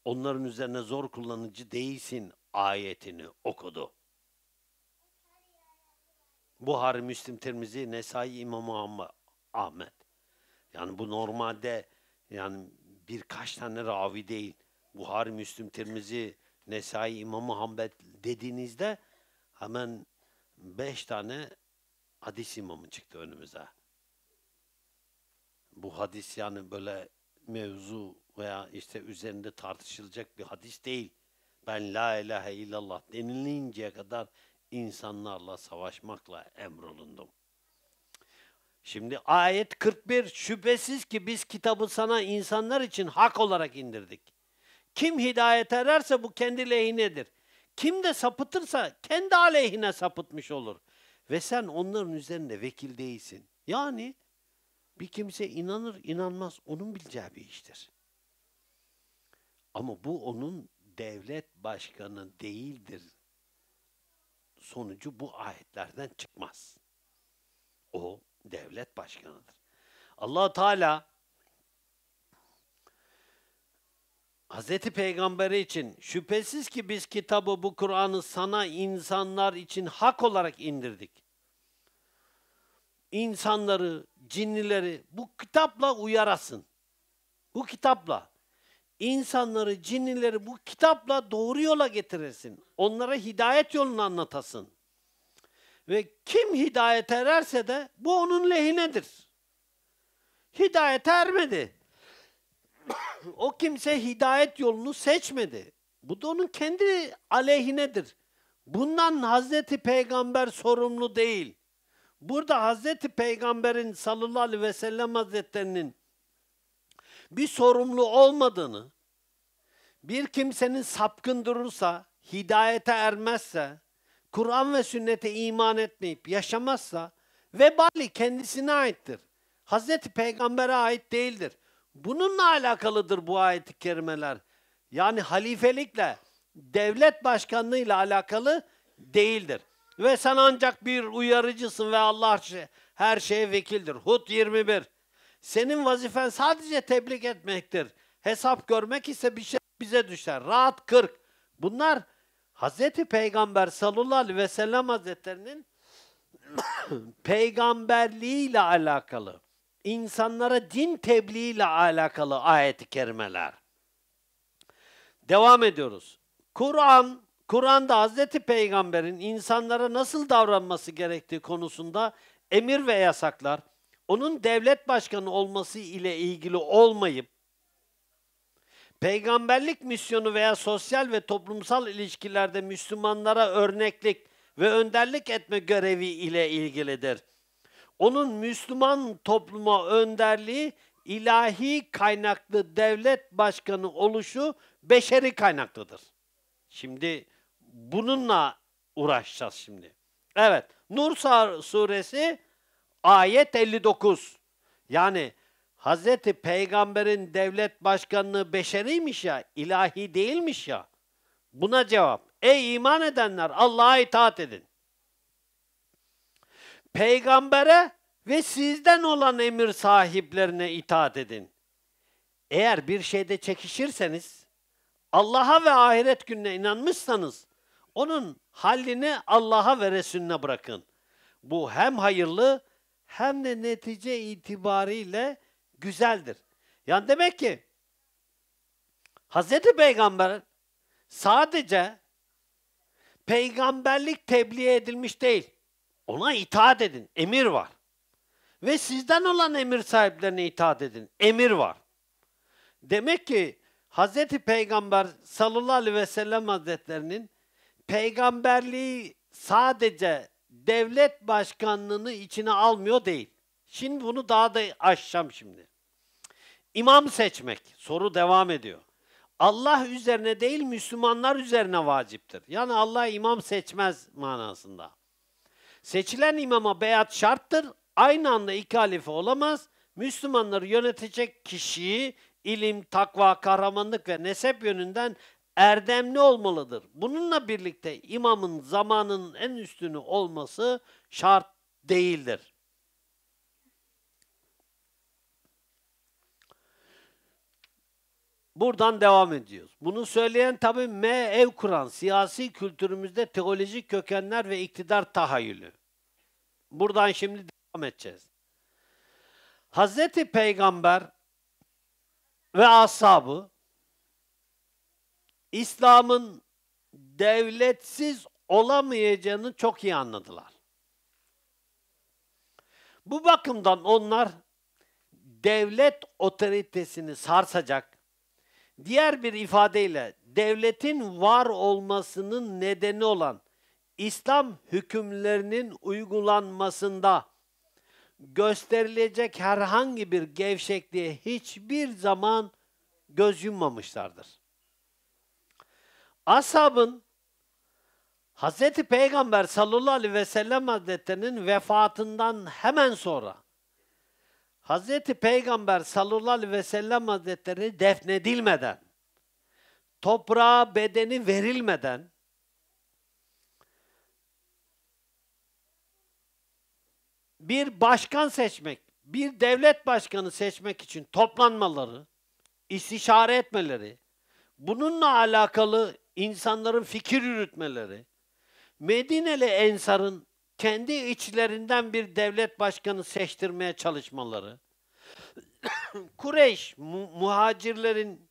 Onların üzerine zor kullanıcı değilsin ayetini okudu. Buhari, Müslim, Tirmizi, Nesai, İmam Ahmet. Yani bu normalde yani birkaç tane ravi değil. Buhari, Müslim, Tirmizi, Nesai, İmam Ahmet dediğinizde hemen beş tane hadis imamı çıktı önümüze. Bu hadis yani böyle mevzu veya işte üzerinde tartışılacak bir hadis değil. Ben la ilahe illallah denilinceye kadar insanlarla savaşmakla emrolundum. Şimdi ayet 41 şüphesiz ki biz kitabı sana insanlar için hak olarak indirdik. Kim hidayet ererse bu kendi lehinedir. Kim de sapıtırsa kendi aleyhine sapıtmış olur. Ve sen onların üzerinde vekil değilsin. Yani bir kimse inanır inanmaz onun bileceği bir iştir. Ama bu onun devlet başkanı değildir. Sonucu bu ayetlerden çıkmaz. O devlet başkanıdır. Allah Teala Hazreti Peygamber için şüphesiz ki biz kitabı bu Kur'an'ı sana insanlar için hak olarak indirdik. İnsanları, cinnileri bu kitapla uyarasın. Bu kitapla. İnsanları, cinnileri bu kitapla doğru yola getiresin. Onlara hidayet yolunu anlatasın. Ve kim hidayet ererse de bu onun lehinedir. Hidayet ermedi o kimse hidayet yolunu seçmedi. Bu da onun kendi aleyhinedir. Bundan Hazreti Peygamber sorumlu değil. Burada Hazreti Peygamber'in sallallahu aleyhi ve sellem hazretlerinin bir sorumlu olmadığını, bir kimsenin sapkın hidayete ermezse, Kur'an ve sünnete iman etmeyip yaşamazsa vebali kendisine aittir. Hazreti Peygamber'e ait değildir. Bununla alakalıdır bu ayet-i kerimeler. Yani halifelikle, devlet başkanlığıyla alakalı değildir. Ve sen ancak bir uyarıcısın ve Allah her şeye vekildir. Hud 21. Senin vazifen sadece tebrik etmektir. Hesap görmek ise bir şey bize düşer. Rahat 40. Bunlar Hz. Peygamber sallallahu aleyhi ve sellem hazretlerinin peygamberliğiyle alakalı insanlara din tebliği ile alakalı ayeti kerimeler. Devam ediyoruz. Kur'an, Kur'an'da Hazreti Peygamber'in insanlara nasıl davranması gerektiği konusunda emir ve yasaklar, onun devlet başkanı olması ile ilgili olmayıp, peygamberlik misyonu veya sosyal ve toplumsal ilişkilerde Müslümanlara örneklik ve önderlik etme görevi ile ilgilidir.'' Onun Müslüman topluma önderliği ilahi kaynaklı devlet başkanı oluşu beşeri kaynaklıdır. Şimdi bununla uğraşacağız şimdi. Evet, Nur suresi ayet 59. Yani Hazreti Peygamber'in devlet başkanlığı beşeriymiş ya, ilahi değilmiş ya. Buna cevap. Ey iman edenler Allah'a itaat edin peygambere ve sizden olan emir sahiplerine itaat edin. Eğer bir şeyde çekişirseniz, Allah'a ve ahiret gününe inanmışsanız, onun halini Allah'a ve Resulüne bırakın. Bu hem hayırlı hem de netice itibariyle güzeldir. Yani demek ki Hz. Peygamber sadece peygamberlik tebliğ edilmiş değil. Ona itaat edin. Emir var. Ve sizden olan emir sahiplerine itaat edin. Emir var. Demek ki Hz. Peygamber sallallahu aleyhi ve sellem hazretlerinin peygamberliği sadece devlet başkanlığını içine almıyor değil. Şimdi bunu daha da aşacağım şimdi. İmam seçmek. Soru devam ediyor. Allah üzerine değil Müslümanlar üzerine vaciptir. Yani Allah imam seçmez manasında. Seçilen imama beyat şarttır. Aynı anda iki halife olamaz. Müslümanları yönetecek kişiyi ilim, takva, kahramanlık ve nesep yönünden erdemli olmalıdır. Bununla birlikte imamın zamanın en üstünü olması şart değildir. Buradan devam ediyoruz. Bunu söyleyen tabii M. Ev kuran siyasi kültürümüzde teolojik kökenler ve iktidar tahayyülü. Buradan şimdi devam edeceğiz. Hazreti Peygamber ve ashabı İslam'ın devletsiz olamayacağını çok iyi anladılar. Bu bakımdan onlar devlet otoritesini sarsacak, Diğer bir ifadeyle devletin var olmasının nedeni olan İslam hükümlerinin uygulanmasında gösterilecek herhangi bir gevşekliğe hiçbir zaman göz yummamışlardır. Ashabın Hz. Peygamber sallallahu aleyhi ve sellem hazretlerinin vefatından hemen sonra Hazreti Peygamber sallallahu aleyhi ve sellem hazretleri defnedilmeden, toprağa bedeni verilmeden, bir başkan seçmek, bir devlet başkanı seçmek için toplanmaları, istişare etmeleri, bununla alakalı insanların fikir yürütmeleri, Medineli Ensar'ın kendi içlerinden bir devlet başkanı seçtirmeye çalışmaları, Kureyş mu- muhacirlerin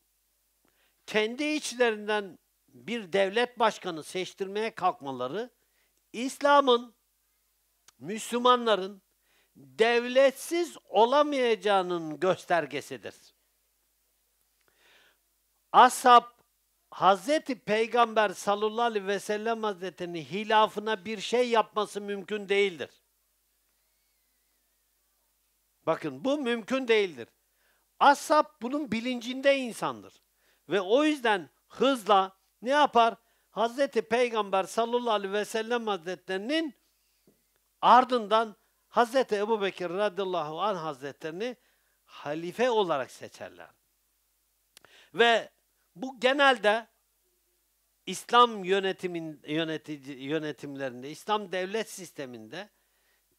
kendi içlerinden bir devlet başkanı seçtirmeye kalkmaları, İslam'ın, Müslümanların devletsiz olamayacağının göstergesidir. Ashab Hazreti Peygamber sallallahu aleyhi ve sellem Hazretleri'nin hilafına bir şey yapması mümkün değildir. Bakın bu mümkün değildir. Asap bunun bilincinde insandır. Ve o yüzden hızla ne yapar? Hazreti Peygamber sallallahu aleyhi ve sellem Hazretlerinin ardından Hazreti Ebu Bekir radıyallahu anh Hazretlerini halife olarak seçerler. Ve bu genelde İslam yönetimin yönetici yönetimlerinde, İslam devlet sisteminde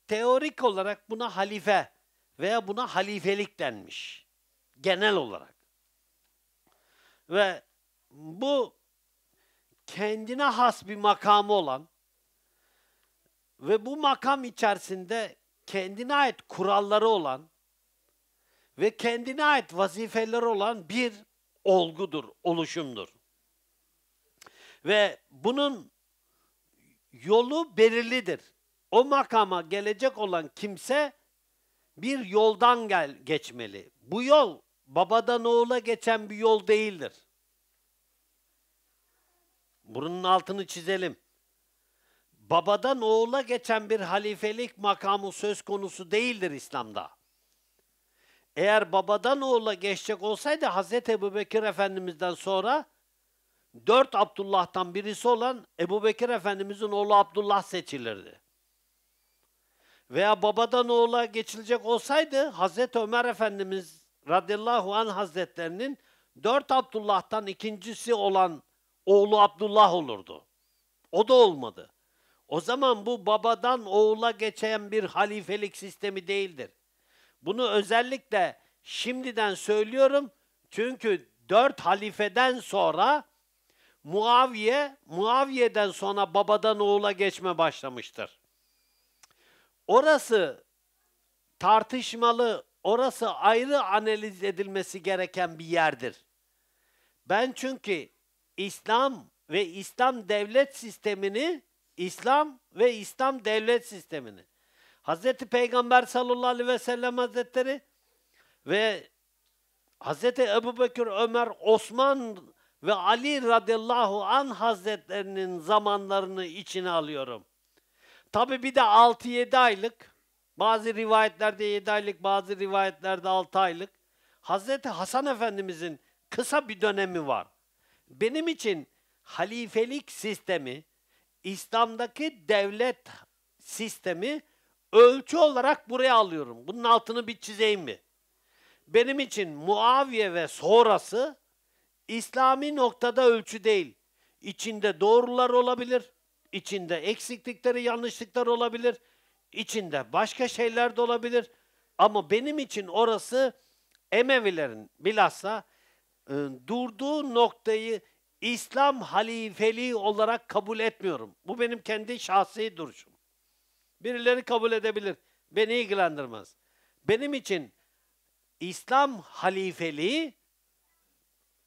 teorik olarak buna halife veya buna halifelik denmiş. Genel olarak. Ve bu kendine has bir makamı olan ve bu makam içerisinde kendine ait kuralları olan ve kendine ait vazifeleri olan bir olgudur, oluşumdur. Ve bunun yolu belirlidir. O makama gelecek olan kimse bir yoldan gel geçmeli. Bu yol babadan oğula geçen bir yol değildir. Bunun altını çizelim. Babadan oğula geçen bir halifelik makamı söz konusu değildir İslam'da eğer babadan oğula geçecek olsaydı Hazreti Ebu Bekir Efendimiz'den sonra dört Abdullah'tan birisi olan Ebu Bekir Efendimiz'in oğlu Abdullah seçilirdi. Veya babadan oğula geçilecek olsaydı Hazreti Ömer Efendimiz radıyallahu an hazretlerinin dört Abdullah'tan ikincisi olan oğlu Abdullah olurdu. O da olmadı. O zaman bu babadan oğula geçen bir halifelik sistemi değildir. Bunu özellikle şimdiden söylüyorum. Çünkü dört halifeden sonra Muaviye, Muaviye'den sonra babadan oğula geçme başlamıştır. Orası tartışmalı, orası ayrı analiz edilmesi gereken bir yerdir. Ben çünkü İslam ve İslam devlet sistemini, İslam ve İslam devlet sistemini Hazreti Peygamber sallallahu aleyhi ve sellem Hazretleri ve Hazreti Ebubekir, Ömer, Osman ve Ali radıyallahu an Hazretlerinin zamanlarını içine alıyorum. Tabi bir de 6-7 aylık, bazı rivayetlerde 7 aylık, bazı rivayetlerde 6 aylık. Hazreti Hasan Efendimizin kısa bir dönemi var. Benim için halifelik sistemi, İslam'daki devlet sistemi Ölçü olarak buraya alıyorum. Bunun altını bir çizeyim mi? Benim için Muaviye ve sonrası İslami noktada ölçü değil. İçinde doğrular olabilir, içinde eksiklikleri, yanlışlıklar olabilir, içinde başka şeyler de olabilir. Ama benim için orası Emevilerin bilhassa e, durduğu noktayı İslam halifeliği olarak kabul etmiyorum. Bu benim kendi şahsi duruşum. Birileri kabul edebilir. Beni ilgilendirmez. Benim için İslam halifeliği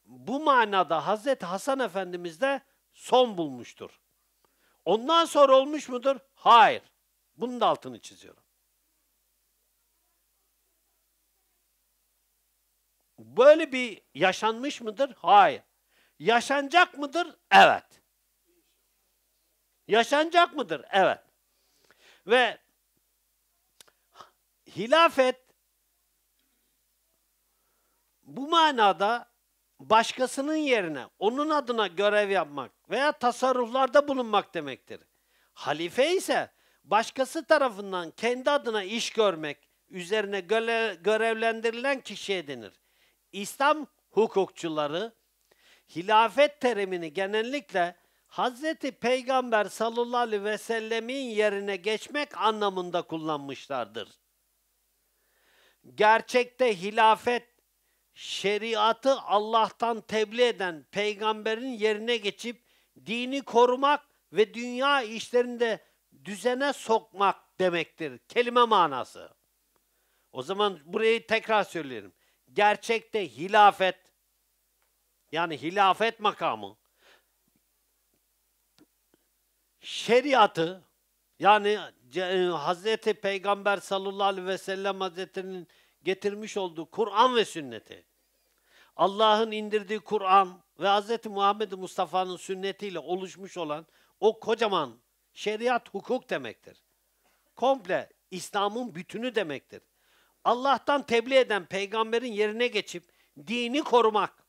bu manada Hazreti Hasan Efendimiz'de son bulmuştur. Ondan sonra olmuş mudur? Hayır. Bunun da altını çiziyorum. Böyle bir yaşanmış mıdır? Hayır. Yaşanacak mıdır? Evet. Yaşanacak mıdır? Evet. Ve hilafet bu manada başkasının yerine onun adına görev yapmak veya tasarruflarda bulunmak demektir. Halife ise başkası tarafından kendi adına iş görmek üzerine göle, görevlendirilen kişiye denir. İslam hukukçuları hilafet terimini genellikle Hazreti Peygamber sallallahu aleyhi ve sellemin yerine geçmek anlamında kullanmışlardır. Gerçekte hilafet şeriatı Allah'tan tebliğ eden peygamberin yerine geçip dini korumak ve dünya işlerinde düzene sokmak demektir. Kelime manası. O zaman burayı tekrar söylerim. Gerçekte hilafet yani hilafet makamı şeriatı yani e, Hazreti Peygamber sallallahu aleyhi ve sellem Hazretleri'nin getirmiş olduğu Kur'an ve sünneti. Allah'ın indirdiği Kur'an ve Hazreti Muhammed Mustafa'nın sünnetiyle oluşmuş olan o kocaman şeriat hukuk demektir. Komple İslam'ın bütünü demektir. Allah'tan tebliğ eden peygamberin yerine geçip dini korumak.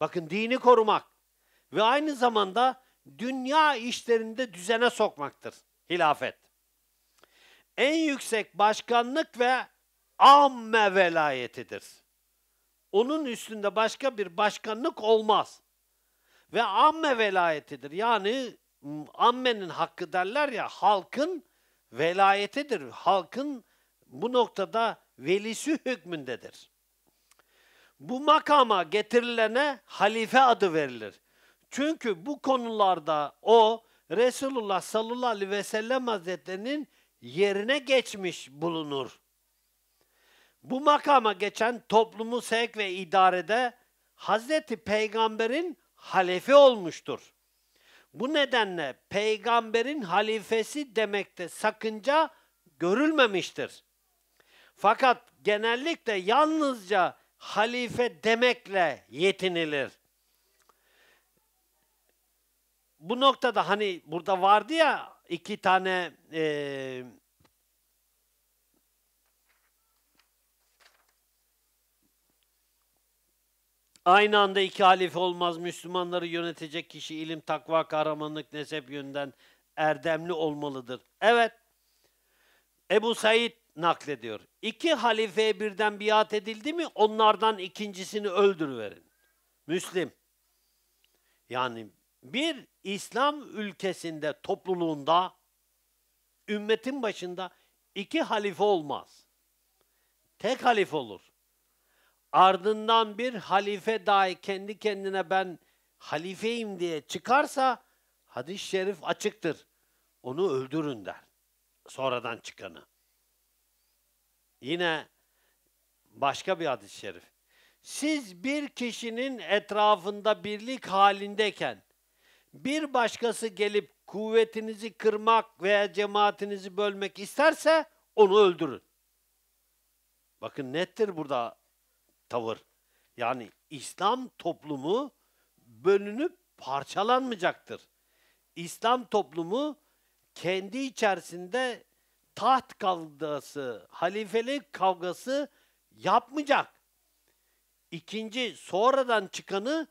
Bakın dini korumak. Ve aynı zamanda dünya işlerinde düzene sokmaktır hilafet. En yüksek başkanlık ve amme velayetidir. Onun üstünde başka bir başkanlık olmaz. Ve amme velayetidir. Yani ammenin hakkı derler ya halkın velayetidir. Halkın bu noktada velisi hükmündedir. Bu makama getirilene halife adı verilir. Çünkü bu konularda o Resulullah sallallahu aleyhi ve sellem hazretlerinin yerine geçmiş bulunur. Bu makama geçen toplumu sevk ve idarede Hazreti Peygamber'in halefi olmuştur. Bu nedenle peygamberin halifesi demekte sakınca görülmemiştir. Fakat genellikle yalnızca halife demekle yetinilir bu noktada hani burada vardı ya iki tane e, aynı anda iki halif olmaz Müslümanları yönetecek kişi ilim, takva, kahramanlık, nesep yönden erdemli olmalıdır. Evet, Ebu Said naklediyor. İki halifeye birden biat edildi mi onlardan ikincisini öldürüverin. Müslim. Yani bir İslam ülkesinde, topluluğunda, ümmetin başında iki halife olmaz. Tek halife olur. Ardından bir halife dahi kendi kendine ben halifeyim diye çıkarsa hadis-i şerif açıktır. Onu öldürün der. Sonradan çıkanı. Yine başka bir hadis-i şerif. Siz bir kişinin etrafında birlik halindeyken bir başkası gelip kuvvetinizi kırmak veya cemaatinizi bölmek isterse onu öldürün. Bakın nettir burada tavır. Yani İslam toplumu bölünüp parçalanmayacaktır. İslam toplumu kendi içerisinde taht kavgası, halifelik kavgası yapmayacak. İkinci, sonradan çıkanı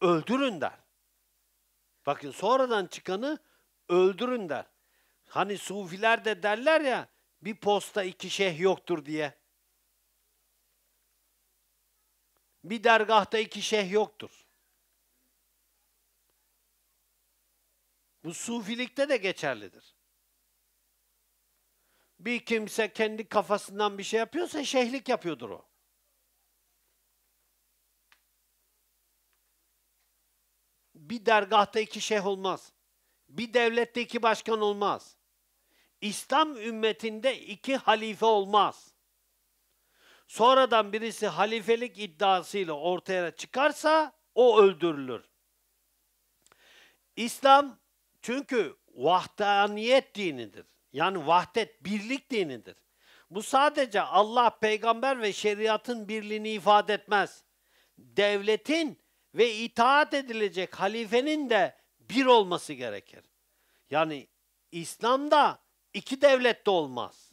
öldürün der. Bakın sonradan çıkanı öldürün der. Hani sufiler de derler ya bir posta iki şeyh yoktur diye. Bir dergahta iki şeyh yoktur. Bu sufilikte de geçerlidir. Bir kimse kendi kafasından bir şey yapıyorsa şeyhlik yapıyordur o. Bir dergahta iki şeyh olmaz. Bir devlette iki başkan olmaz. İslam ümmetinde iki halife olmaz. Sonradan birisi halifelik iddiasıyla ortaya çıkarsa o öldürülür. İslam çünkü vahdaniyet dinidir. Yani vahdet, birlik dinidir. Bu sadece Allah, peygamber ve şeriatın birliğini ifade etmez. Devletin ve itaat edilecek halifenin de bir olması gerekir. Yani İslam'da iki devlet de olmaz.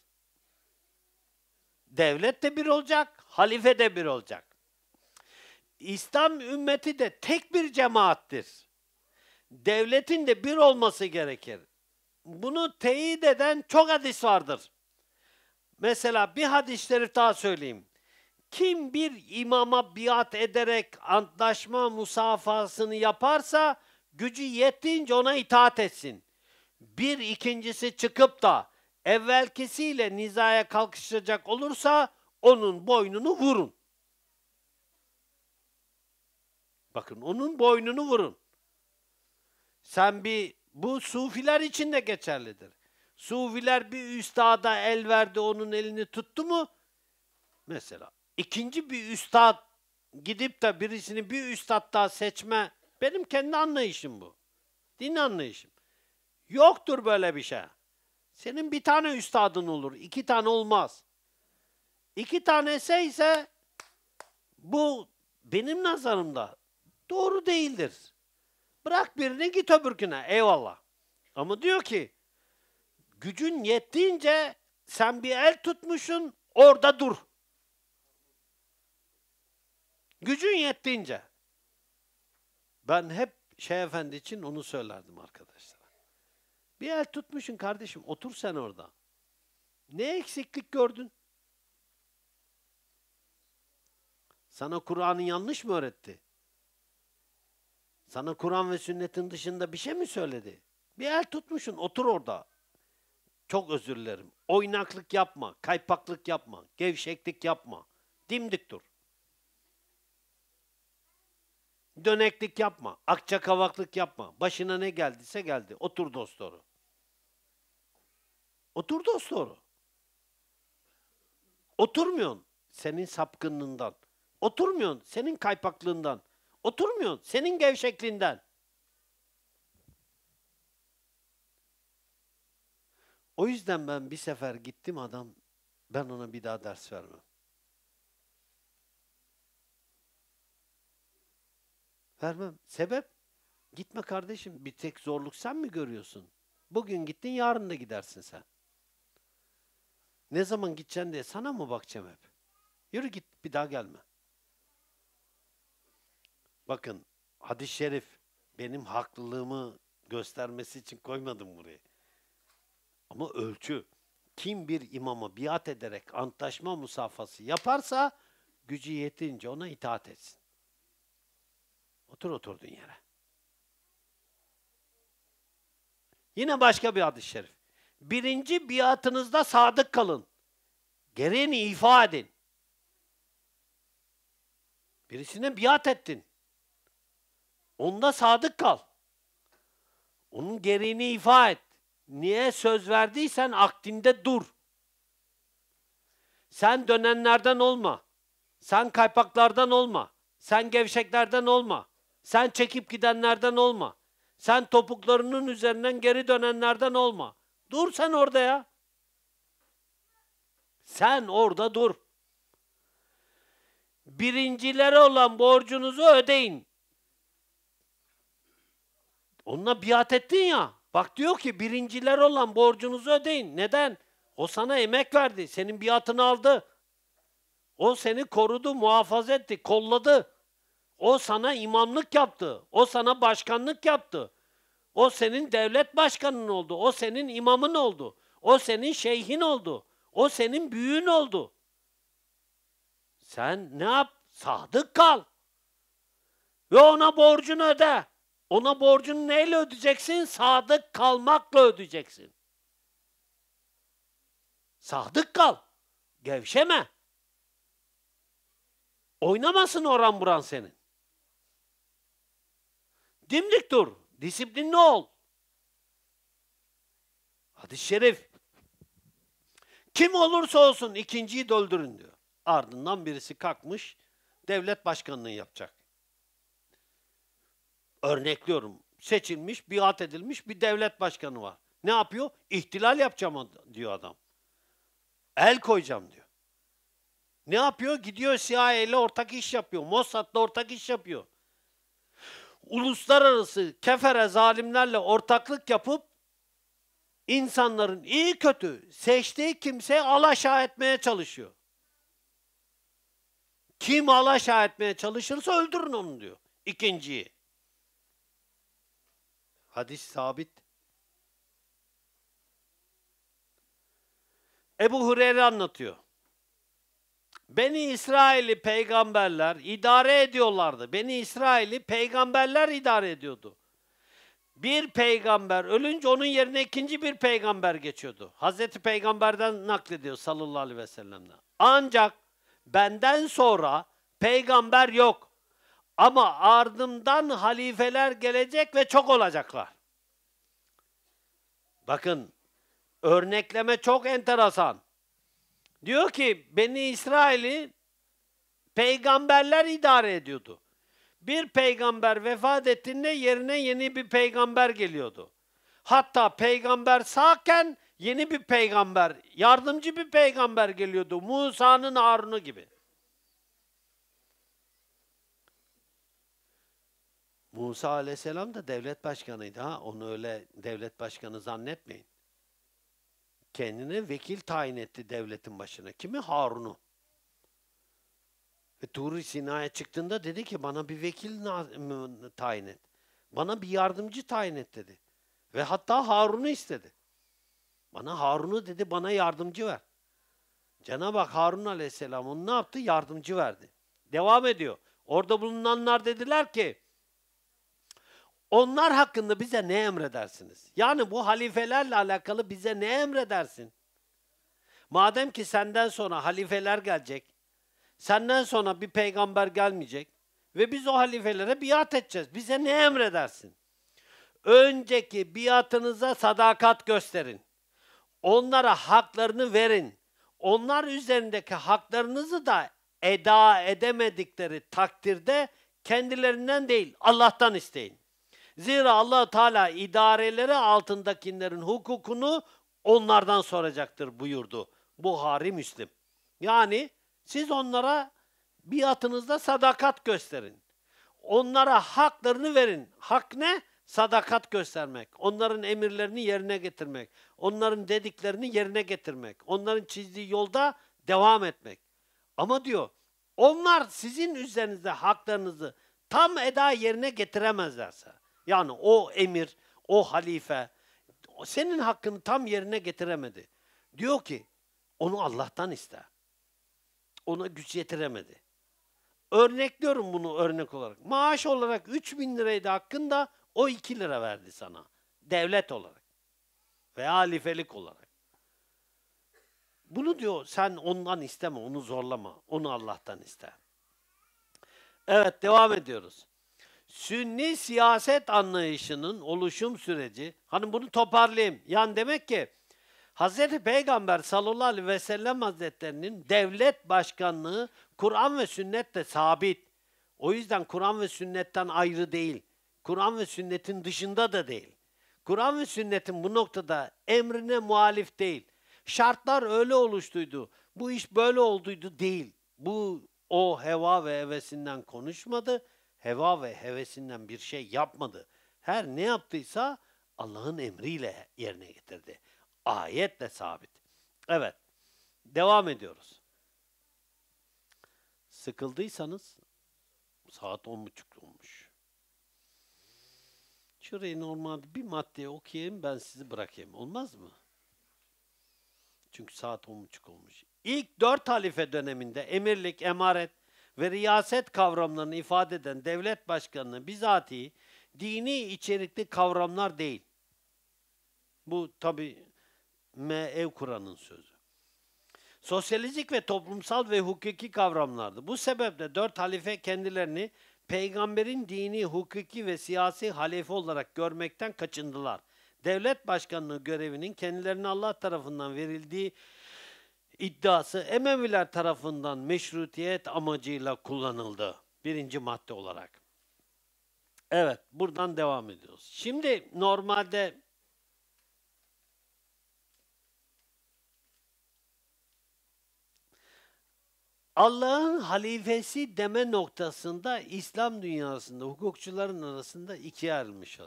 Devlet de bir olacak, halife de bir olacak. İslam ümmeti de tek bir cemaattir. Devletin de bir olması gerekir. Bunu teyit eden çok hadis vardır. Mesela bir hadis-i şerif daha söyleyeyim. Kim bir imama biat ederek antlaşma musafasını yaparsa gücü yettiğince ona itaat etsin. Bir ikincisi çıkıp da evvelkisiyle nizaya kalkışacak olursa onun boynunu vurun. Bakın onun boynunu vurun. Sen bir bu sufiler için de geçerlidir. Sufiler bir üstada el verdi onun elini tuttu mu? Mesela ikinci bir üstad gidip de birisini bir üstad daha seçme benim kendi anlayışım bu. Din anlayışım. Yoktur böyle bir şey. Senin bir tane üstadın olur, iki tane olmaz. İki tanesi ise bu benim nazarımda doğru değildir. Bırak birini git öbürküne eyvallah. Ama diyor ki gücün yettiğince sen bir el tutmuşsun orada dur. Gücün yettiğince. Ben hep şey efendi için onu söylerdim arkadaşlara. Bir el tutmuşsun kardeşim otur sen orada. Ne eksiklik gördün? Sana Kur'an'ı yanlış mı öğretti? Sana Kur'an ve sünnetin dışında bir şey mi söyledi? Bir el tutmuşsun otur orada. Çok özür dilerim. Oynaklık yapma, kaypaklık yapma, gevşeklik yapma. Dimdik dur. Döneklik yapma, akça kavaklık yapma. Başına ne geldiyse geldi. Otur dost doğru. Otur dost doğru. Oturmuyorsun senin sapkınlığından. Oturmuyorsun senin kaypaklığından. Oturmuyorsun senin gevşekliğinden. O yüzden ben bir sefer gittim adam ben ona bir daha ders vermem. Vermem. Sebep? Gitme kardeşim. Bir tek zorluk sen mi görüyorsun? Bugün gittin yarın da gidersin sen. Ne zaman gideceksin diye sana mı bakacağım hep? Yürü git bir daha gelme. Bakın hadis-i şerif benim haklılığımı göstermesi için koymadım buraya. Ama ölçü. Kim bir imama biat ederek antlaşma musafası yaparsa gücü yetince ona itaat etsin. Otur oturduğun yere. Yine başka bir hadis-i şerif. Birinci biatınızda sadık kalın. Gereğini ifa edin. Birisine biat ettin. Onda sadık kal. Onun gereğini ifa et. Niye söz verdiysen akdinde dur. Sen dönenlerden olma. Sen kaypaklardan olma. Sen gevşeklerden olma. Sen çekip gidenlerden olma. Sen topuklarının üzerinden geri dönenlerden olma. Dur sen orada ya. Sen orada dur. Birincilere olan borcunuzu ödeyin. Onunla biat ettin ya. Bak diyor ki birinciler olan borcunuzu ödeyin. Neden? O sana emek verdi. Senin biatını aldı. O seni korudu, muhafaza etti, kolladı. O sana imamlık yaptı. O sana başkanlık yaptı. O senin devlet başkanın oldu. O senin imamın oldu. O senin şeyhin oldu. O senin büyüğün oldu. Sen ne yap? Sadık kal. Ve ona borcunu öde. Ona borcunu neyle ödeyeceksin? Sadık kalmakla ödeyeceksin. Sadık kal. Gevşeme. Oynamasın oran buran senin. Dimdik dur. Disiplinli ol. Hadis-i şerif. Kim olursa olsun ikinciyi doldurun diyor. Ardından birisi kalkmış devlet başkanlığı yapacak. Örnekliyorum. Seçilmiş, biat edilmiş bir devlet başkanı var. Ne yapıyor? İhtilal yapacağım diyor adam. El koyacağım diyor. Ne yapıyor? Gidiyor CIA ile ortak iş yapıyor. Mossad'la ortak iş yapıyor uluslararası kefere zalimlerle ortaklık yapıp insanların iyi kötü seçtiği kimseyi alaşağı etmeye çalışıyor. Kim alaşağı etmeye çalışırsa öldürün onu diyor. İkinciyi. Hadis sabit. Ebu Hureyre anlatıyor. Beni İsrail'i peygamberler idare ediyorlardı. Beni İsrail'i peygamberler idare ediyordu. Bir peygamber ölünce onun yerine ikinci bir peygamber geçiyordu. Hazreti Peygamber'den naklediyor sallallahu aleyhi ve sellem'den. Ancak benden sonra peygamber yok. Ama ardımdan halifeler gelecek ve çok olacaklar. Bakın örnekleme çok enteresan. Diyor ki Beni İsrail'i peygamberler idare ediyordu. Bir peygamber vefat ettiğinde yerine yeni bir peygamber geliyordu. Hatta peygamber sağken yeni bir peygamber, yardımcı bir peygamber geliyordu. Musa'nın Harun'u gibi. Musa aleyhisselam da devlet başkanıydı ha. Onu öyle devlet başkanı zannetmeyin kendine vekil tayin etti devletin başına. Kimi? Harun'u. Ve Turi Sina'ya çıktığında dedi ki bana bir vekil tayin et. Bana bir yardımcı tayin et dedi. Ve hatta Harun'u istedi. Bana Harun'u dedi bana yardımcı ver. Cenab-ı Hak Harun Aleyhisselam onu ne yaptı? Yardımcı verdi. Devam ediyor. Orada bulunanlar dediler ki onlar hakkında bize ne emredersiniz? Yani bu halifelerle alakalı bize ne emredersin? Madem ki senden sonra halifeler gelecek, senden sonra bir peygamber gelmeyecek ve biz o halifelere biat edeceğiz. Bize ne emredersin? Önceki biatınıza sadakat gösterin. Onlara haklarını verin. Onlar üzerindeki haklarınızı da eda edemedikleri takdirde kendilerinden değil Allah'tan isteyin. Zira allah Teala idareleri altındakilerin hukukunu onlardan soracaktır buyurdu. Buhari Müslim. Yani siz onlara biatınızda sadakat gösterin. Onlara haklarını verin. Hak ne? Sadakat göstermek. Onların emirlerini yerine getirmek. Onların dediklerini yerine getirmek. Onların çizdiği yolda devam etmek. Ama diyor onlar sizin üzerinizde haklarınızı tam eda yerine getiremezlerse, yani o emir, o halife senin hakkını tam yerine getiremedi. Diyor ki onu Allah'tan iste. Ona güç yetiremedi. Örnekliyorum bunu örnek olarak. Maaş olarak 3 bin liraydı hakkında o 2 lira verdi sana. Devlet olarak. Veya halifelik olarak. Bunu diyor sen ondan isteme, onu zorlama. Onu Allah'tan iste. Evet devam ediyoruz. Sünni siyaset anlayışının oluşum süreci, hani bunu toparlayayım. Yani demek ki Hz. Peygamber sallallahu aleyhi ve sellem hazretlerinin devlet başkanlığı Kur'an ve sünnette sabit. O yüzden Kur'an ve sünnetten ayrı değil. Kur'an ve sünnetin dışında da değil. Kur'an ve sünnetin bu noktada emrine muhalif değil. Şartlar öyle oluştuydu, bu iş böyle olduydu değil. Bu o heva ve hevesinden konuşmadı heva ve hevesinden bir şey yapmadı. Her ne yaptıysa Allah'ın emriyle yerine getirdi. Ayetle sabit. Evet, devam ediyoruz. Sıkıldıysanız saat on buçuk olmuş. Şurayı normal bir madde okuyayım ben sizi bırakayım. Olmaz mı? Çünkü saat on buçuk olmuş. İlk dört halife döneminde emirlik, emaret, ve riyaset kavramlarını ifade eden devlet başkanının bizatihi dini içerikli kavramlar değil. Bu tabi M. Ev Kur'an'ın sözü. Sosyalistik ve toplumsal ve hukuki kavramlardı. Bu sebeple dört halife kendilerini peygamberin dini, hukuki ve siyasi halife olarak görmekten kaçındılar. Devlet başkanlığı görevinin kendilerine Allah tarafından verildiği iddiası Emeviler tarafından meşrutiyet amacıyla kullanıldı. Birinci madde olarak. Evet, buradan devam ediyoruz. Şimdi normalde Allah'ın halifesi deme noktasında İslam dünyasında hukukçuların arasında ikiye ayrılmış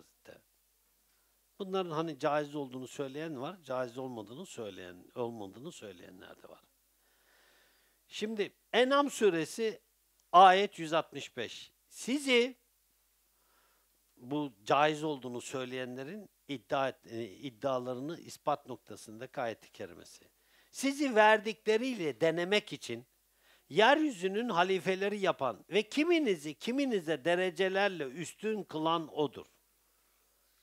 Bunların hani caiz olduğunu söyleyen var, caiz olmadığını söyleyen, olmadığını söyleyenler de var. Şimdi Enam suresi ayet 165. Sizi bu caiz olduğunu söyleyenlerin iddia et, e, iddialarını ispat noktasında ayet kerimesi. Sizi verdikleriyle denemek için yeryüzünün halifeleri yapan ve kiminizi kiminize derecelerle üstün kılan odur.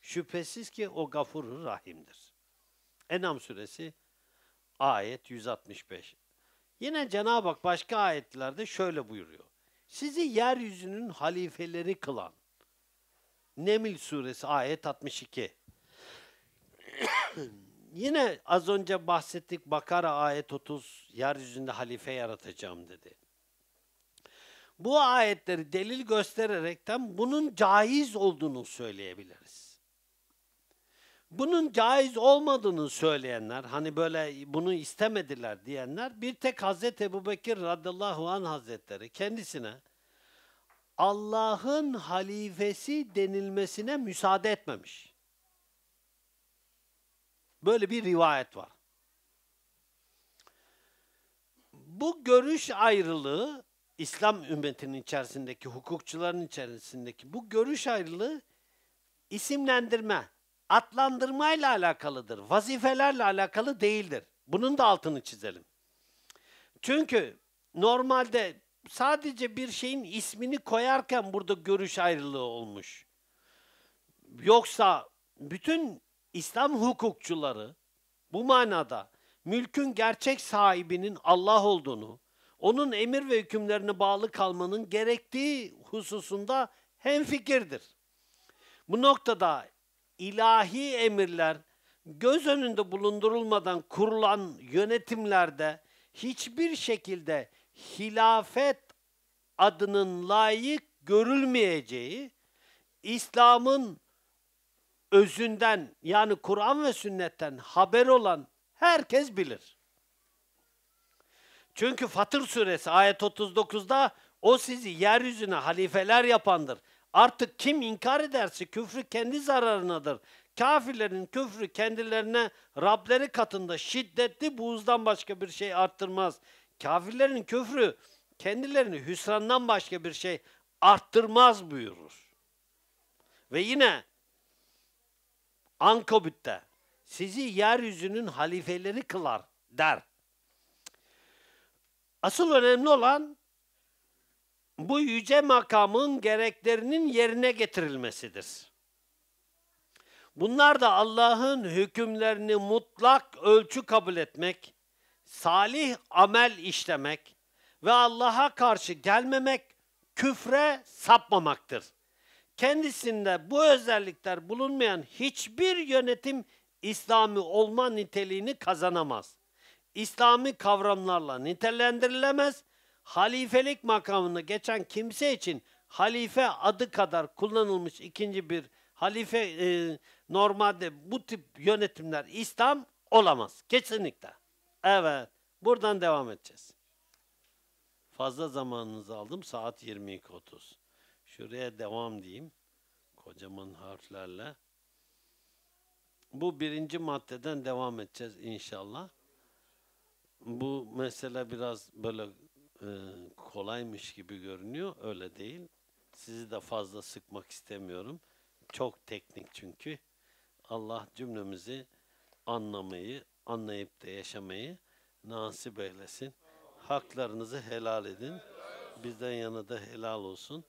Şüphesiz ki o Gafur rahimdir. Enam suresi ayet 165. Yine Cenab-ı Hak başka ayetlerde şöyle buyuruyor. Sizi yeryüzünün halifeleri kılan. Nemil suresi ayet 62. Yine az önce bahsettik Bakara ayet 30 yeryüzünde halife yaratacağım dedi. Bu ayetleri delil göstererekten bunun caiz olduğunu söyleyebiliriz. Bunun caiz olmadığını söyleyenler, hani böyle bunu istemediler diyenler, bir tek Hazreti Ebu Bekir radıyallahu anh hazretleri kendisine Allah'ın halifesi denilmesine müsaade etmemiş. Böyle bir rivayet var. Bu görüş ayrılığı, İslam ümmetinin içerisindeki, hukukçuların içerisindeki bu görüş ayrılığı isimlendirme, adlandırmayla alakalıdır. Vazifelerle alakalı değildir. Bunun da altını çizelim. Çünkü normalde sadece bir şeyin ismini koyarken burada görüş ayrılığı olmuş. Yoksa bütün İslam hukukçuları bu manada mülkün gerçek sahibinin Allah olduğunu, onun emir ve hükümlerine bağlı kalmanın gerektiği hususunda hemfikirdir. Bu noktada ilahi emirler göz önünde bulundurulmadan kurulan yönetimlerde hiçbir şekilde hilafet adının layık görülmeyeceği, İslam'ın özünden yani Kur'an ve sünnetten haber olan herkes bilir. Çünkü Fatır suresi ayet 39'da o sizi yeryüzüne halifeler yapandır. Artık kim inkar ederse küfrü kendi zararınadır. Kafirlerin küfrü kendilerine Rableri katında şiddetli buğzdan başka bir şey arttırmaz. Kafirlerin küfrü kendilerini hüsrandan başka bir şey arttırmaz buyurur. Ve yine Ankobüt'te sizi yeryüzünün halifeleri kılar der. Asıl önemli olan bu yüce makamın gereklerinin yerine getirilmesidir. Bunlar da Allah'ın hükümlerini mutlak ölçü kabul etmek, salih amel işlemek ve Allah'a karşı gelmemek, küfre sapmamaktır. Kendisinde bu özellikler bulunmayan hiçbir yönetim İslami olma niteliğini kazanamaz. İslami kavramlarla nitelendirilemez halifelik makamını geçen kimse için halife adı kadar kullanılmış ikinci bir halife e, normalde bu tip yönetimler İslam olamaz. Kesinlikle. Evet. Buradan devam edeceğiz. Fazla zamanınızı aldım. Saat 22.30. Şuraya devam diyeyim. Kocaman harflerle. Bu birinci maddeden devam edeceğiz inşallah. Bu mesele biraz böyle e, kolaymış gibi görünüyor. Öyle değil. Sizi de fazla sıkmak istemiyorum. Çok teknik çünkü. Allah cümlemizi anlamayı, anlayıp da yaşamayı nasip eylesin. Haklarınızı helal edin. Bizden yana da helal olsun.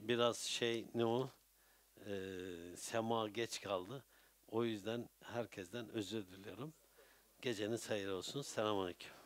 Biraz şey ne o? E, sema geç kaldı. O yüzden herkesten özür diliyorum. Geceniz hayır olsun. Selamun Aleyküm.